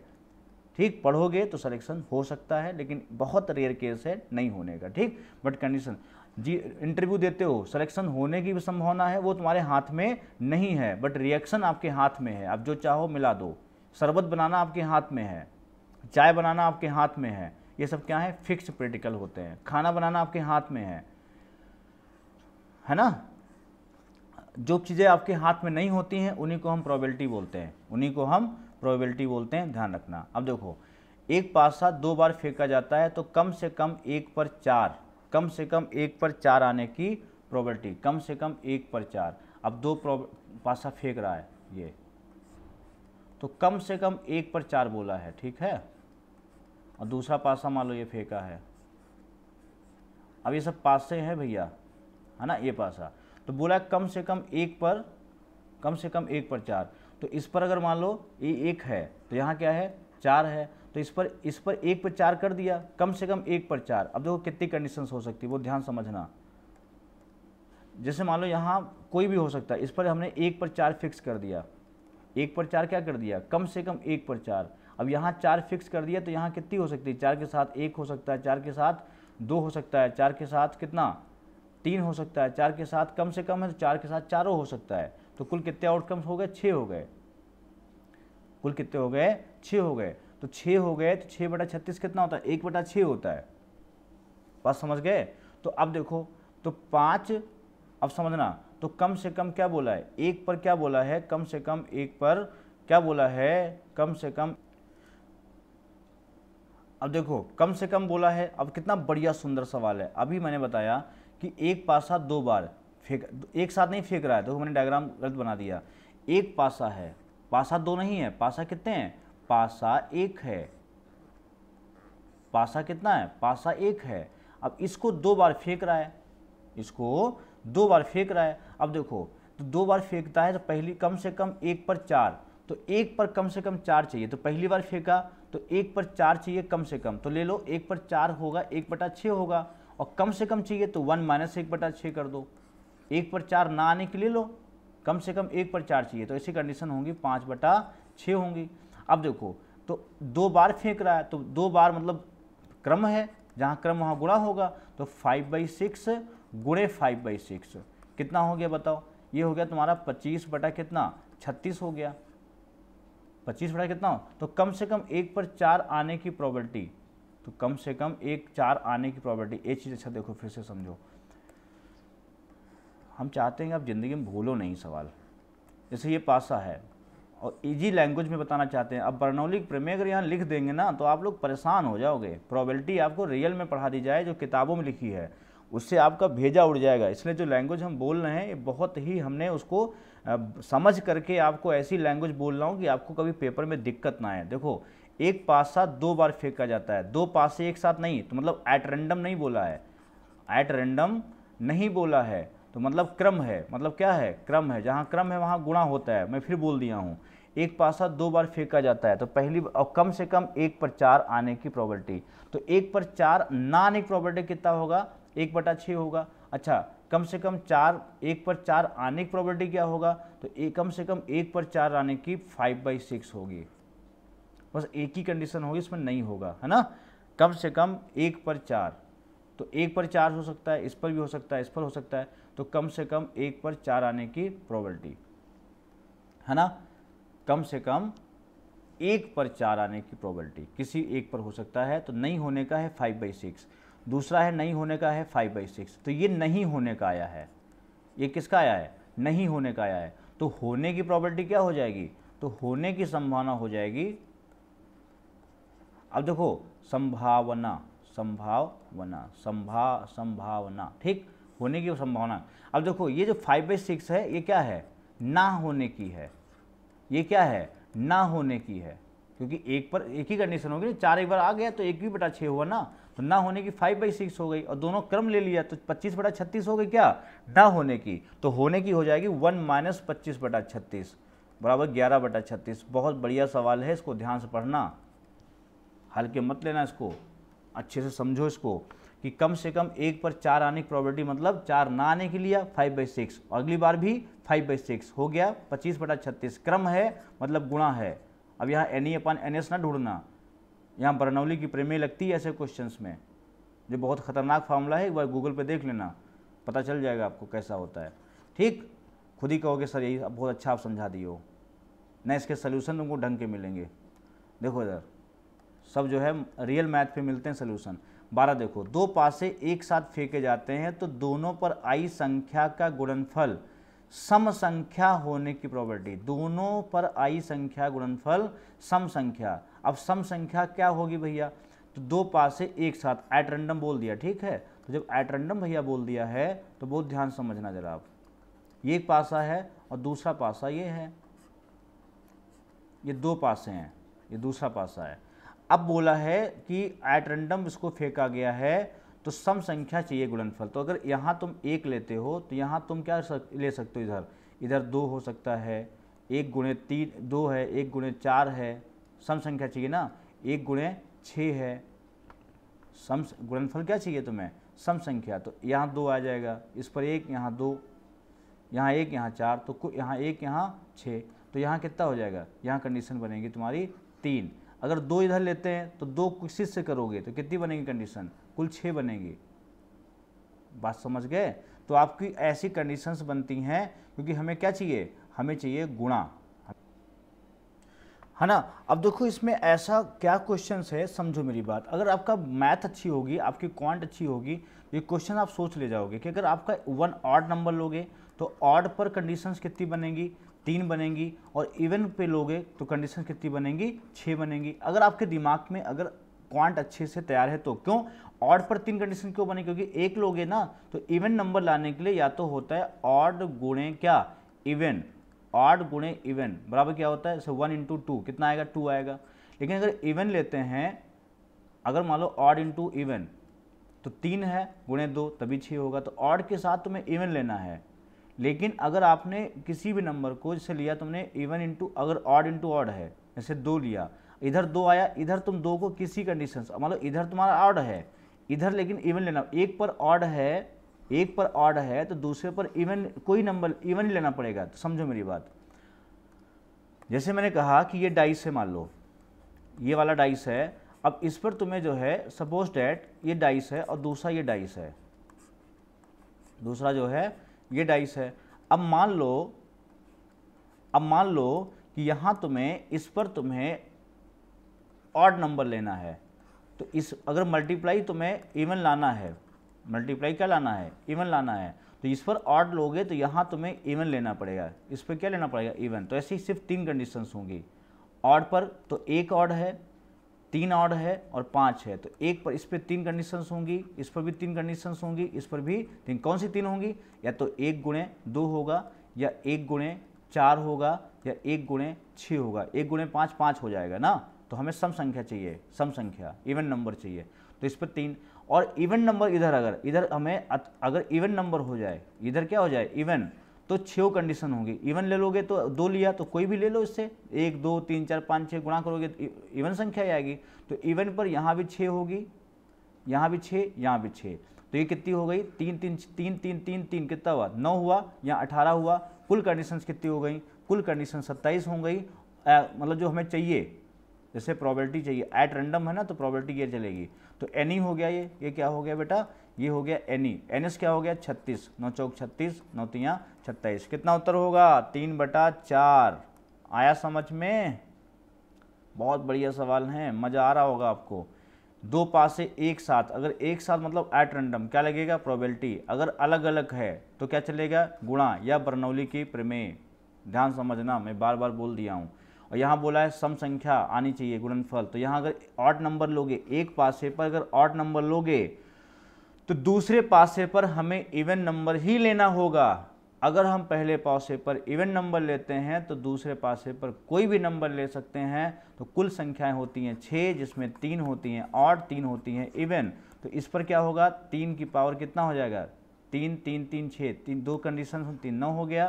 ठीक पढ़ोगे तो सिलेक्शन हो सकता है लेकिन बहुत रेयर केस है नहीं होने का ठीक बट कंडीशन जी इंटरव्यू देते हो सिलेक्शन होने की भी संभावना है वो तुम्हारे हाथ में नहीं है बट रिएक्शन आपके हाथ में है आप जो चाहो मिला दो शरबत बनाना आपके हाथ में है चाय बनाना आपके हाथ में है ये सब क्या है फिक्स प्रैक्टिकल होते हैं खाना बनाना आपके हाथ में है है ना जो चीज़ें आपके हाथ में नहीं होती हैं उन्हीं को हम प्रोबेबिलिटी बोलते हैं उन्हीं को हम प्रोबेबिलिटी बोलते हैं ध्यान रखना अब देखो एक पासा दो बार फेंका जाता है तो कम से कम एक पर चार कम से कम एक पर चार आने की प्रोबेबिलिटी कम से कम एक पर चार अब दो पासा फेंक रहा है ये तो कम से कम एक पर चार बोला है ठीक है और दूसरा पासा मान लो ये फेंका है अब ये सब पासे हैं भैया है ना ये पासा तो बोला कम से कम एक पर कम से कम एक पर चार तो इस पर अगर मान लो ये एक है तो यहाँ क्या है चार है तो इस पर इस पर एक पर चार कर दिया कम से कम एक पर चार अब देखो कितनी कंडीशंस हो सकती है वो ध्यान समझना जैसे मान लो यहाँ कोई भी हो सकता है इस पर हमने एक पर चार फिक्स कर दिया एक पर चार क्या कर दिया कम से कम एक पर चार अब यहाँ चार फिक्स कर दिया तो यहाँ कितनी हो सकती है चार के साथ एक हो सकता है चार के साथ दो हो सकता है चार के साथ कितना तीन हो सकता है चार के साथ कम से कम है तो चार के साथ चारों हो सकता है तो कुल कितने आउटकम्स हो गए छः हो गए कुल कितने हो गए छः हो गए तो छः हो गए तो छः बटा छत्तीस कितना होता है एक बटा छः होता है बस समझ गए तो अब देखो तो पाँच अब समझना तो कम से कम क्या बोला है एक पर क्या बोला है कम से कम एक पर क्या बोला है कम से कम अब देखो कम से कम बोला है अब कितना बढ़िया सुंदर सवाल है अभी मैंने बताया कि एक पासा दो बार फेंक एक साथ नहीं फेंक रहा है तो मैंने डायग्राम गलत बना दिया एक पासा है पासा दो नहीं है पासा कितने हैं पासा एक है पासा कितना है पासा एक है अब इसको दो बार फेंक रहा है इसको दो बार फेंक रहा है अब देखो तो दो बार फेंकता है तो पहली कम से कम एक पर चार तो एक पर कम से कम चार चाहिए तो पहली बार फेंका तो एक पर चार चाहिए कम से कम तो ले लो एक पर चार होगा एक बटा छः होगा और कम से कम चाहिए तो वन माइनस एक बटा छः कर दो एक पर चार ना आने के लिए लो कम से कम एक पर चार चाहिए तो ऐसी कंडीशन होंगी पाँच बटा छः होंगी अब देखो तो दो बार फेंक रहा है तो दो बार मतलब क्रम है जहाँ क्रम वहाँ गुणा होगा तो फाइव बाई सिक्स गुणे फाइव बाई सिक्स कितना हो गया बताओ ये हो गया तुम्हारा पच्चीस बटा कितना छत्तीस हो गया पच्चीस बटा कितना हो तो कम से कम एक पर चार आने की प्रॉबलिटी तो कम से कम एक चार आने की प्रॉपर्टी एक चीज़ अच्छा देखो फिर से समझो हम चाहते हैं कि आप ज़िंदगी में भूलो नहीं सवाल जैसे ये पासा है और इजी लैंग्वेज में बताना चाहते हैं अब बर्नौली प्रमेय अगर यहाँ लिख देंगे ना तो आप लोग परेशान हो जाओगे प्रोबेबिलिटी आपको रियल में पढ़ा दी जाए जो किताबों में लिखी है उससे आपका भेजा उड़ जाएगा इसलिए जो लैंग्वेज हम बोल रहे हैं ये बहुत ही हमने उसको समझ करके आपको ऐसी लैंग्वेज बोल रहा हूँ कि आपको कभी पेपर में दिक्कत ना आए देखो एक पासा दो बार फेंका जाता है दो पासे एक साथ नहीं तो मतलब एट रेंडम नहीं बोला है एट रेंडम नहीं बोला है तो मतलब क्रम है मतलब क्या है क्रम है जहाँ क्रम है वहाँ गुणा होता है मैं फिर बोल दिया हूँ एक पासा दो बार फेंका जाता है तो पहली और कम से कम एक पर चार आने की प्रॉबर्टी तो एक पर चार ना आने की प्रॉबर्टी कितना होगा एक बटा छः होगा अच्छा कम से कम चार एक पर चार आने की प्रॉबर्टी क्या होगा तो एक कम से कम एक पर चार आने की फाइव बाई सिक्स होगी बस एक ही कंडीशन होगी इसमें नहीं होगा है ना कम से कम एक पर चार तो एक पर चार हो सकता है इस पर भी हो सकता है इस पर हो सकता है तो कम से कम एक पर चार आने की प्रोबेबिलिटी है ना कम से कम एक पर चार आने की प्रोबेबिलिटी किसी एक पर हो सकता है तो नहीं होने का है फाइव बाई सिक्स दूसरा है नहीं होने का है फाइव बाई सिक्स तो ये नहीं होने का आया है ये किसका आया है नहीं होने का आया है तो होने की प्रॉबर्टी क्या हो जाएगी तो होने की संभावना हो जाएगी अब देखो संभावना संभावना संभा संभावना ठीक होने की संभावना अब देखो ये जो फाइव बाई सिक्स है ये क्या है ना होने की है ये क्या है ना होने की है क्योंकि एक पर एक ही कंडीशन होगी चार एक बार आ गया तो एक भी बटा छः हुआ ना तो ना होने की फाइव बाई सिक्स हो गई और दोनों क्रम ले लिया तो पच्चीस बटा छत्तीस हो गई क्या ना होने की तो होने की हो जाएगी वन माइनस पच्चीस बटा छत्तीस बराबर ग्यारह बटा छत्तीस बहुत बढ़िया सवाल है इसको ध्यान से पढ़ना हल्के मत लेना इसको अच्छे से समझो इसको कि कम से कम एक पर चार आने की प्रॉबर्टी मतलब चार ना आने के लिए फाइव बाई सिक्स और अगली बार भी फाइव बाई सिक्स हो गया पच्चीस बटा छत्तीस क्रम है मतलब गुणा है अब यहाँ N E upon N S ना ढूंढना यहाँ बरनौली की प्रेमी लगती है ऐसे क्वेश्चन में जो बहुत खतरनाक फार्मूला है एक बार गूगल पर देख लेना पता चल जाएगा आपको कैसा होता है ठीक खुद ही कहोगे सर यही बहुत अच्छा आप समझा दिए हो ना इसके सल्यूशन तुमको ढंग के मिलेंगे देखो इधर सब जो है रियल मैथ पे मिलते हैं सोल्यूशन बारह देखो दो पासे एक साथ फेंके जाते हैं तो दोनों पर आई संख्या का गुणनफल सम संख्या होने की प्रॉपर्टी दोनों पर आई संख्या गुणनफल सम संख्या अब सम संख्या क्या होगी भैया तो दो पासे एक साथ एट रैंडम बोल दिया ठीक है तो जब एट रैंडम भैया बोल दिया है तो बहुत ध्यान समझना जरा आप ये एक पासा है और दूसरा पासा ये है ये दो पासे हैं ये दूसरा पासा है अब बोला है कि एट रेंडम इसको फेंका गया है तो सम संख्या चाहिए गुणनफल तो अगर यहाँ तुम एक लेते हो तो यहाँ तुम क्या सक, ले सकते हो इधर इधर दो हो सकता है एक गुणे तीन दो है एक गुणे चार है सम संख्या चाहिए ना एक गुणे छः है सम गुणनफल क्या चाहिए तुम्हें सम संख्या तो यहाँ दो आ जाएगा इस पर एक यहाँ दो यहाँ एक यहाँ चार तो यहाँ एक यहाँ छः तो यहाँ कितना हो जाएगा यहाँ कंडीशन बनेगी तुम्हारी तीन अगर दो इधर लेते हैं तो दो किसी से करोगे तो कितनी बनेगी कंडीशन कुल छः बनेगी बात समझ गए तो आपकी ऐसी कंडीशंस बनती हैं क्योंकि हमें क्या चाहिए हमें चाहिए गुणा है ना अब देखो इसमें ऐसा क्या क्वेश्चन है समझो मेरी बात अगर आपका मैथ अच्छी होगी आपकी क्वांट अच्छी होगी ये क्वेश्चन आप सोच ले जाओगे कि अगर आपका वन ऑड नंबर लोगे तो ऑड पर कंडीशंस कितनी बनेगी तीन बनेंगी और इवन पे लोगे तो कंडीशन कितनी बनेंगी छः बनेंगी अगर आपके दिमाग में अगर क्वांट अच्छे से तैयार है तो क्यों ऑड पर तीन कंडीशन क्यों बने क्योंकि एक लोगे ना तो इवन नंबर लाने के लिए या तो होता है ऑड गुणे क्या इवन ऑड गुणे इवन बराबर क्या होता है सो वन इंटू टू कितना आएगा टू आएगा लेकिन अगर इवन लेते हैं अगर मान लो ऑड इंटू इवन तो तीन है गुणे दो तभी छः होगा तो ऑड के साथ तुम्हें इवन लेना है लेकिन अगर आपने किसी भी नंबर को जैसे लिया तुमने इवन इंटू अगर ऑड इंटू ऑड है जैसे दो लिया इधर दो आया इधर तुम दो को किसी कंडीशन मतलब इधर तुम्हारा ऑड है इधर लेकिन इवन लेना एक पर ऑड है एक पर ऑड है तो दूसरे पर इवन कोई नंबर इवन लेना पड़ेगा तो समझो मेरी बात जैसे मैंने कहा कि ये डाइस है मान लो ये वाला डाइस है अब इस पर तुम्हें जो है सपोज डैट ये डाइस है और दूसरा ये डाइस है दूसरा जो है ये डाइस है अब मान लो अब मान लो कि यहाँ तुम्हें इस पर तुम्हें ऑड नंबर लेना है तो इस अगर मल्टीप्लाई तुम्हें इवन लाना है मल्टीप्लाई क्या लाना है इवन लाना है तो इस पर ऑड लोगे तो यहाँ तुम्हें इवन लेना पड़ेगा इस पर क्या लेना पड़ेगा इवन तो ऐसी सिर्फ तीन कंडीशंस होंगी ऑड पर तो एक ऑड है तीन ऑड है और पाँच है तो एक पर इस पर तीन कंडीशंस होंगी इस पर भी तीन कंडीशंस होंगी इस पर भी तीन कौन सी तीन होंगी या तो एक गुणे दो होगा या एक गुणे चार होगा या एक गुणे छः होगा एक गुणे पाँच पाँच हो जाएगा ना तो हमें सम संख्या चाहिए सम संख्या इवन नंबर चाहिए तो इस पर तीन और इवन नंबर इधर अगर इधर हमें अगर इवन नंबर हो जाए इधर क्या हो जाए इवन तो छो कंडीशन होंगी इवन ले लोगे तो दो लिया तो कोई भी ले लो इससे एक दो तीन चार पाँच छः गुणा करोगे तो इवन e- संख्या आएगी तो इवन पर यहाँ भी छः होगी यहाँ भी छः यहाँ भी छः तो ये कितनी हो गई तीन तीन तीन तीन तीन तीन कितना हुआ नौ हुआ या अठारह हुआ कुल कंडीशन कितनी हो गई कुल कंडीशन सत्ताईस हो गई मतलब जो हमें चाहिए जैसे प्रॉबर्टी चाहिए एट रैंडम है ना तो प्रॉबलिटी ये चलेगी तो एनी हो गया ये ये क्या हो गया बेटा ये हो गया एनी एन क्या हो गया छत्तीस नौ चौक छत्तीस नौतियाँ छत्तीस कितना उत्तर होगा तीन बटा चार आया समझ में बहुत बढ़िया सवाल है मज़ा आ रहा होगा आपको दो पासे एक साथ अगर एक साथ मतलब एट रैंडम क्या लगेगा प्रोबेबिलिटी अगर अलग अलग है तो क्या चलेगा गुणा या बर्नौली की प्रमेय ध्यान समझना मैं बार बार बोल दिया हूँ और यहाँ बोला है सम संख्या आनी चाहिए गुणनफल तो यहाँ अगर ऑट नंबर लोगे एक पासे पर अगर ऑट नंबर लोगे तो दूसरे पासे पर हमें इवन नंबर ही लेना होगा अगर हम पहले पासे पर इवन नंबर लेते हैं तो दूसरे पासे पर कोई भी नंबर ले सकते हैं तो कुल संख्याएं होती हैं छः जिसमें तीन होती हैं और तीन होती हैं इवन तो इस पर क्या होगा तीन की पावर कितना हो जाएगा तीन तीन तीन छः तीन दो कंडीशन तीन नौ हो गया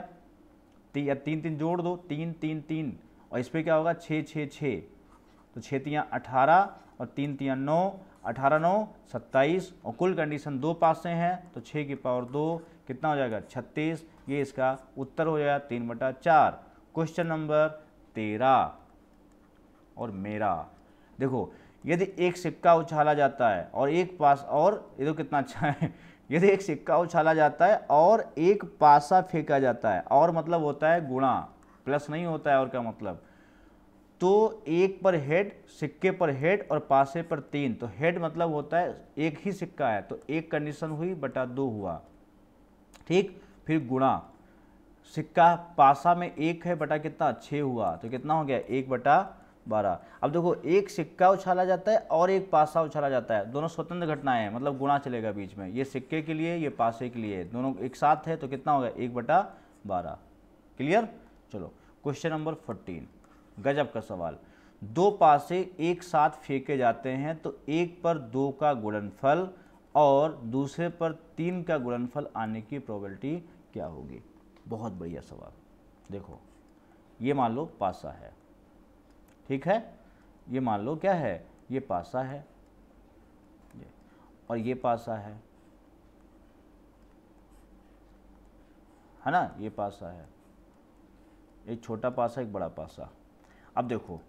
ती, या तीन तीन जोड़ दो तीन तीन तीन और इस पर क्या होगा छः छः छः तो छः तियाँ अठारह और तीन तियाँ नौ अठारह नौ सत्ताईस और कुल कंडीशन दो पास से हैं तो छः की पावर दो कितना हो जाएगा छत्तीस ये इसका उत्तर हो जाएगा तीन बटा चार क्वेश्चन नंबर तेरह और मेरा देखो यदि एक सिक्का उछाला जाता है और एक पास और ये तो कितना अच्छा है यदि एक सिक्का उछाला जाता है और एक पासा फेंका जाता है और मतलब होता है गुणा प्लस नहीं होता है और क्या मतलब तो एक पर हेड सिक्के पर हेड और पासे पर तीन तो हेड मतलब होता है एक ही सिक्का है तो एक कंडीशन हुई बटा दो हुआ ठीक फिर गुणा सिक्का पासा में एक है बटा कितना छः हुआ तो कितना हो गया एक बटा बारह अब देखो एक सिक्का उछाला जाता है और एक पासा उछाला जाता है दोनों स्वतंत्र घटनाएं हैं मतलब गुणा चलेगा बीच में ये सिक्के के लिए ये पासे के लिए दोनों एक साथ है तो कितना होगा एक बटा बारह क्लियर चलो क्वेश्चन नंबर फोर्टीन गजब का सवाल दो पासे एक साथ फेंके जाते हैं तो एक पर दो का गुणनफल और दूसरे पर तीन का गुणनफल आने की प्रोबेबिलिटी क्या होगी बहुत बढ़िया सवाल देखो ये मान लो पासा है ठीक है ये मान लो क्या है ये पासा है और ये पासा है है ना ये पासा है एक छोटा पासा एक बड़ा पासा अब देखो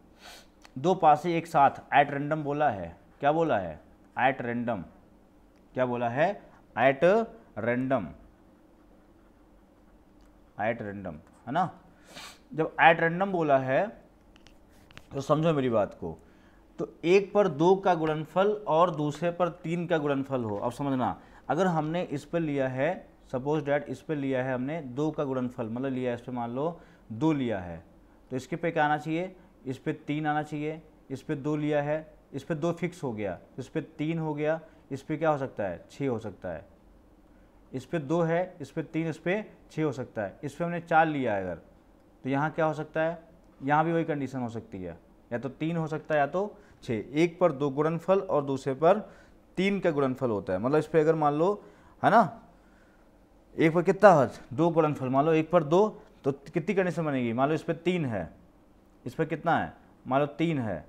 दो पासे एक साथ एट रेंडम बोला है क्या बोला है एट रेंडम क्या बोला है एट रेंडम एट रेंडम है ना जब एट रेंडम बोला है तो समझो मेरी बात को तो एक पर दो का गुणनफल और दूसरे पर तीन का गुणनफल हो अब समझना अगर हमने इस पर लिया है सपोज डैट इस पर लिया है हमने दो का गुणनफल मतलब लिया है इस पर मान लो दो लिया है तो इसके पे क्या आना चाहिए इस पर तीन आना चाहिए इस पर दो लिया है इस पर दो फिक्स हो गया इस पर तीन हो गया इस पर क्या हो सकता है छः हो सकता है इस पर दो है इस पर तीन इस पर छः हो सकता है इस पर हमने चार लिया है अगर तो यहाँ क्या हो सकता है यहाँ भी वही कंडीशन हो सकती है या तो तीन हो सकता है या तो छः एक पर दो गुणनफल और दूसरे पर तीन का गुणनफल होता है मतलब इस पर अगर मान लो है ना एक पर कितना है दो गुणनफल मान लो एक पर दो तो कितनी कंडीशन बनेगी मान लो इस पर तीन है इस पर कितना है मान लो तीन है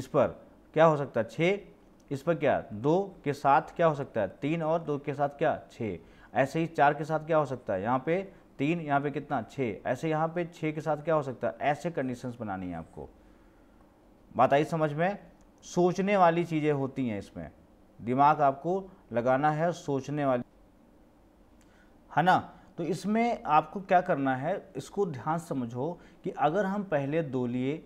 इस पर क्या हो सकता है छः इस पर क्या दो के साथ क्या हो सकता है तीन और दो के साथ क्या छः ऐसे ही चार के साथ क्या हो सकता है यहाँ पे तीन यहाँ पे कितना छः ऐसे यहाँ पे छः के साथ क्या हो सकता है ऐसे कंडीशंस बनानी है आपको बात आई समझ में सोचने वाली चीज़ें होती हैं इसमें दिमाग आपको लगाना है सोचने वाली है ना तो इसमें आपको क्या करना है इसको ध्यान समझो कि अगर हम पहले दो लिए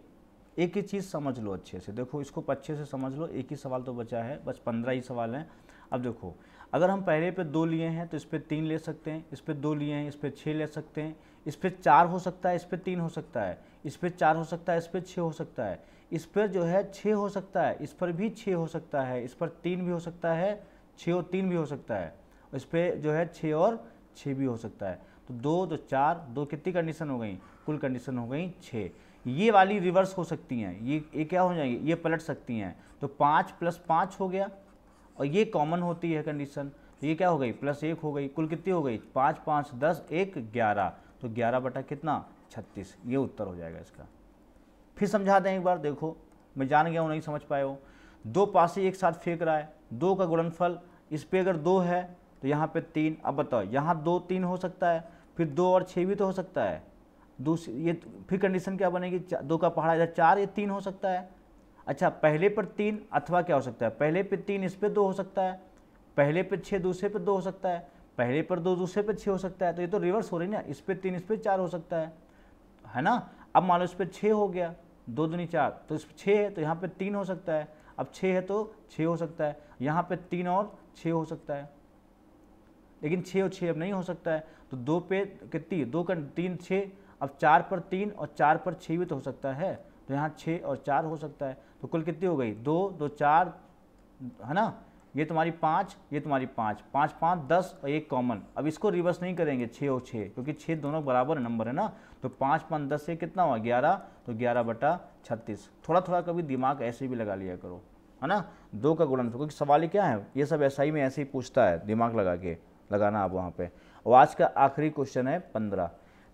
एक ही चीज़ समझ लो अच्छे से देखो इसको अच्छे से समझ लो एक ही सवाल तो बचा है बस पंद्रह ही सवाल हैं अब देखो अगर हम पहले पे दो लिए हैं तो इस पर तीन ले सकते हैं इस पर दो लिए हैं इस पर छः ले सकते हैं इस पर चार हो सकता है इस पर तीन हो सकता है इस पर चार हो सकता है इस पर छः हो सकता है इस पर जो है छः हो सकता है इस पर भी छः हो सकता है इस पर तीन भी हो सकता है छः और तीन भी हो सकता है इस पर जो है छः और छः भी हो सकता है तो दो तो चार दो कितनी कंडीशन हो गई कुल कंडीशन हो गई छः ये वाली रिवर्स हो सकती हैं ये ये क्या हो जाएंगी ये पलट सकती हैं तो पाँच प्लस पाँच हो गया और ये कॉमन होती है कंडीशन तो ये क्या हो गई प्लस एक हो गई कुल कितनी हो गई पाँच पाँच दस एक ग्यारह तो ग्यारह बटा कितना छत्तीस ये उत्तर हो जाएगा इसका फिर समझा दें एक बार देखो मैं जान गया हूँ नहीं समझ पाए हो दो पासी एक साथ फेंक रहा है दो का गुणनफल इस पर अगर दो है तो यहाँ पे तीन अब बताओ यहाँ दो तीन हो सकता है फिर दो और छः भी तो हो सकता है दूसरी ये फिर कंडीशन क्या बनेगी दो का पहाड़ा इधर चार या तीन हो सकता है अच्छा पहले पर तीन अथवा क्या हो सकता है पहले पे तीन इस पर दो हो सकता है पहले पर छः दूसरे पर दो हो सकता है पहले पर दो दूसरे पर छः हो सकता है तो ये तो रिवर्स हो रही ना इस पर तीन इस पर चार हो सकता है है ना अब मान लो इस पर छः हो गया दो दूनी चार तो इस पर छः है तो यहाँ पर तीन हो सकता है अब छः है तो छः हो सकता है यहाँ पर तीन और छः हो सकता है लेकिन छः और छः अब नहीं हो सकता है तो दो पे कितनी दो का तीन छः अब चार पर तीन और चार पर छः भी तो हो सकता है तो यहाँ छः और चार हो सकता है तो कुल कितनी हो गई दो दो चार है ना ये तुम्हारी पाँच ये तुम्हारी पाँच पाँच पाँच दस और एक कॉमन अब इसको रिवर्स नहीं करेंगे छः और छः क्योंकि छः दोनों बराबर नंबर है ना तो पाँच पाँच दस से कितना हुआ ग्यारह तो ग्यारह बटा छत्तीस थोड़ा थोड़ा कभी दिमाग ऐसे भी लगा लिया करो है ना दो का गुणनफल क्योंकि सवाल क्या है ये सब ऐसा ही में ऐसे ही पूछता है दिमाग लगा के लगाना आप वहाँ पर और आज का आखिरी क्वेश्चन है पंद्रह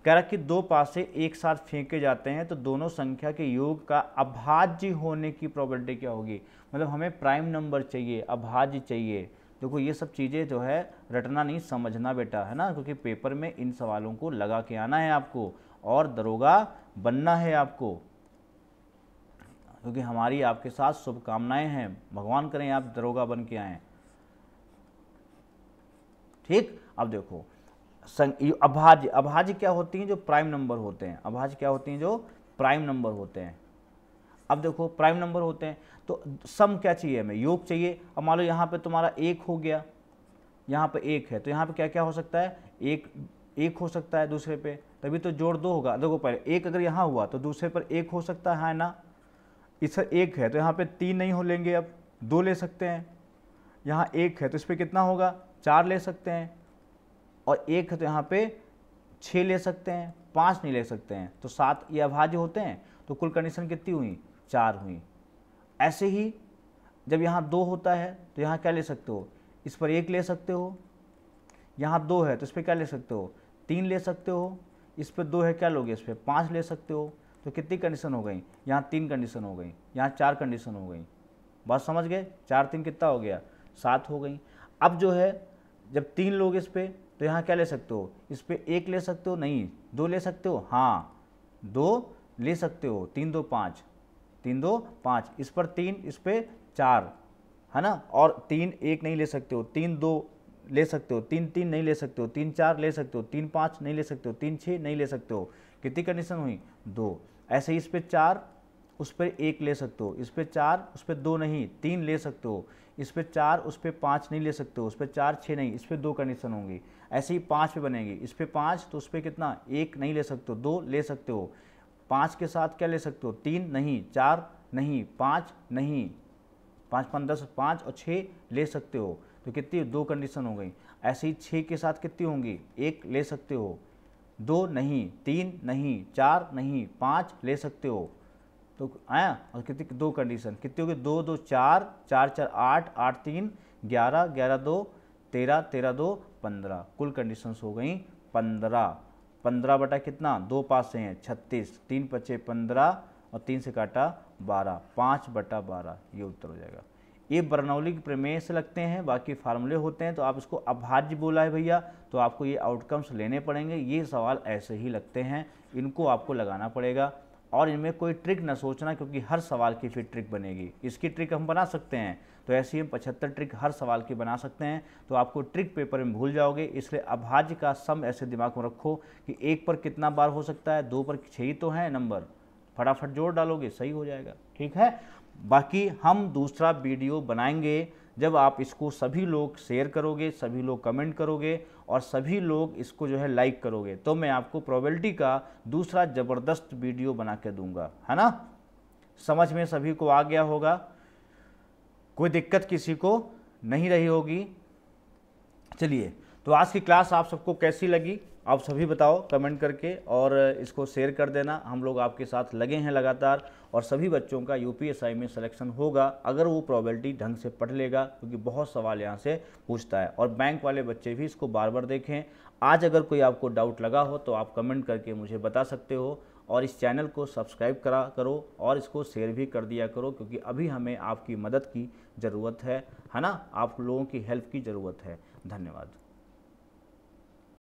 कह रहा कि दो पासे एक साथ फेंके जाते हैं तो दोनों संख्या के योग का अभाज्य होने की प्रॉबलिटी क्या होगी मतलब हमें प्राइम नंबर चाहिए अभाज्य चाहिए देखो ये सब चीज़ें जो है रटना नहीं समझना बेटा है ना क्योंकि पेपर में इन सवालों को लगा के आना है आपको और दरोगा बनना है आपको क्योंकि हमारी आपके साथ शुभकामनाएं हैं भगवान करें आप दरोगा बन के आए ठीक अब देखो अभाज्य अभाज्य क्या होती हैं जो प्राइम नंबर होते हैं अभाज्य क्या होती हैं जो प्राइम नंबर होते हैं अब देखो प्राइम नंबर होते हैं तो सम क्या चाहिए हमें योग चाहिए अब मान लो यहाँ पर तुम्हारा एक हो गया यहाँ पर एक है तो यहाँ पर क्या क्या हो सकता है एक एक हो सकता है दूसरे पे तभी तो जोड़ दो होगा देखो पहले एक अगर यहाँ हुआ तो दूसरे पर एक हो सकता है ना इस एक है तो यहाँ पे तीन नहीं हो लेंगे अब दो ले सकते हैं यहाँ एक है तो इस पर कितना होगा चार ले सकते हैं और एक तो यहाँ पे छः ले सकते हैं पाँच नहीं ले सकते हैं तो सात ये अभाज्य होते हैं तो कुल कंडीशन कितनी हुई चार हुई ऐसे ही जब यहाँ दो होता है तो यहाँ क्या ले सकते हो इस पर एक ले सकते हो यहाँ दो है तो इस पर क्या ले सकते हो तीन ले सकते हो इस पर दो है क्या लोगे इस पर पाँच ले सकते हो तो कितनी कंडीशन हो गई यहाँ तीन कंडीशन हो गई यहाँ चार कंडीशन हो गई बात समझ गए चार तीन कितना हो गया सात हो गई अब जो है जब तीन लोग इस पर तो यहाँ क्या ले सकते हो इस पर एक ले सकते हो नहीं दो ले सकते हो हाँ दो ले सकते हो तीन दो पाँच तीन दो पाँच इस पर तीन इस पर चार है ना और तीन एक नहीं ले सकते हो तीन दो ले सकते हो तीन तीन नहीं ले सकते हो तीन चार ले सकते हो तीन पाँच नहीं ले सकते हो तीन छः नहीं ले सकते हो कितनी कंडीशन हुई दो ऐसे ही इस पर चार उस पर एक ले सकते हो इस पर चार उस पर दो नहीं तीन ले सकते हो इस पर चार उस पर पाँच नहीं ले सकते हो उस पर चार छः नहीं इस पर दो कंडीशन होंगी ऐसे ही पाँच पे बनेंगे इस पर पाँच तो उस पर कितना एक नहीं ले सकते हो दो ले सकते हो पाँच के साथ क्या ले सकते हो तीन नहीं चार नहीं पाँच नहीं पाँच पाँच दस पाँच और छः ले सकते हो तो कितनी दो कंडीशन हो गई ऐसे ही छः के साथ कितनी होंगी एक ले सकते हो दो नहीं तीन नहीं चार नहीं पाँच ले सकते हो तो आया और कितनी दो कंडीशन कितनी होगी दो दो चार चार चार आठ आठ तीन ग्यारह ग्यारह दो तेरह तेरह दो पंद्रह कुल कंडीशंस हो गई पंद्रह पंद्रह बटा कितना दो पास से हैं छत्तीस तीन पचे पंद्रह और तीन से काटा बारह पाँच बटा बारह ये उत्तर हो जाएगा ये बर्नौली के प्रमेय से लगते हैं बाकी फार्मूले होते हैं तो आप इसको अभाज्य बोला है भैया तो आपको ये आउटकम्स लेने पड़ेंगे ये सवाल ऐसे ही लगते हैं इनको आपको लगाना पड़ेगा और इनमें कोई ट्रिक ना सोचना क्योंकि हर सवाल की फिर ट्रिक बनेगी इसकी ट्रिक हम बना सकते हैं तो ऐसी हम पचहत्तर ट्रिक हर सवाल की बना सकते हैं तो आपको ट्रिक पेपर में भूल जाओगे इसलिए अभाज्य का सम ऐसे दिमाग में रखो कि एक पर कितना बार हो सकता है दो पर छः तो है नंबर फटाफट जोड़ डालोगे सही हो जाएगा ठीक है बाकी हम दूसरा वीडियो बनाएंगे जब आप इसको सभी लोग शेयर करोगे सभी लोग कमेंट करोगे और सभी लोग इसको जो है लाइक करोगे तो मैं आपको प्रोबेबिलिटी का दूसरा ज़बरदस्त वीडियो बना के दूंगा है ना समझ में सभी को आ गया होगा कोई दिक्कत किसी को नहीं रही होगी चलिए तो आज की क्लास आप सबको कैसी लगी आप सभी बताओ कमेंट करके और इसको शेयर कर देना हम लोग आपके साथ लगे हैं लगातार और सभी बच्चों का यूपीएसआई में सिलेक्शन होगा अगर वो प्रॉबलिटी ढंग से पढ़ लेगा क्योंकि बहुत सवाल यहाँ से पूछता है और बैंक वाले बच्चे भी इसको बार बार देखें आज अगर कोई आपको डाउट लगा हो तो आप कमेंट करके मुझे बता सकते हो और इस चैनल को सब्सक्राइब करा करो और इसको शेयर भी कर दिया करो क्योंकि अभी हमें आपकी मदद की ज़रूरत है है ना आप लोगों की हेल्प की ज़रूरत है धन्यवाद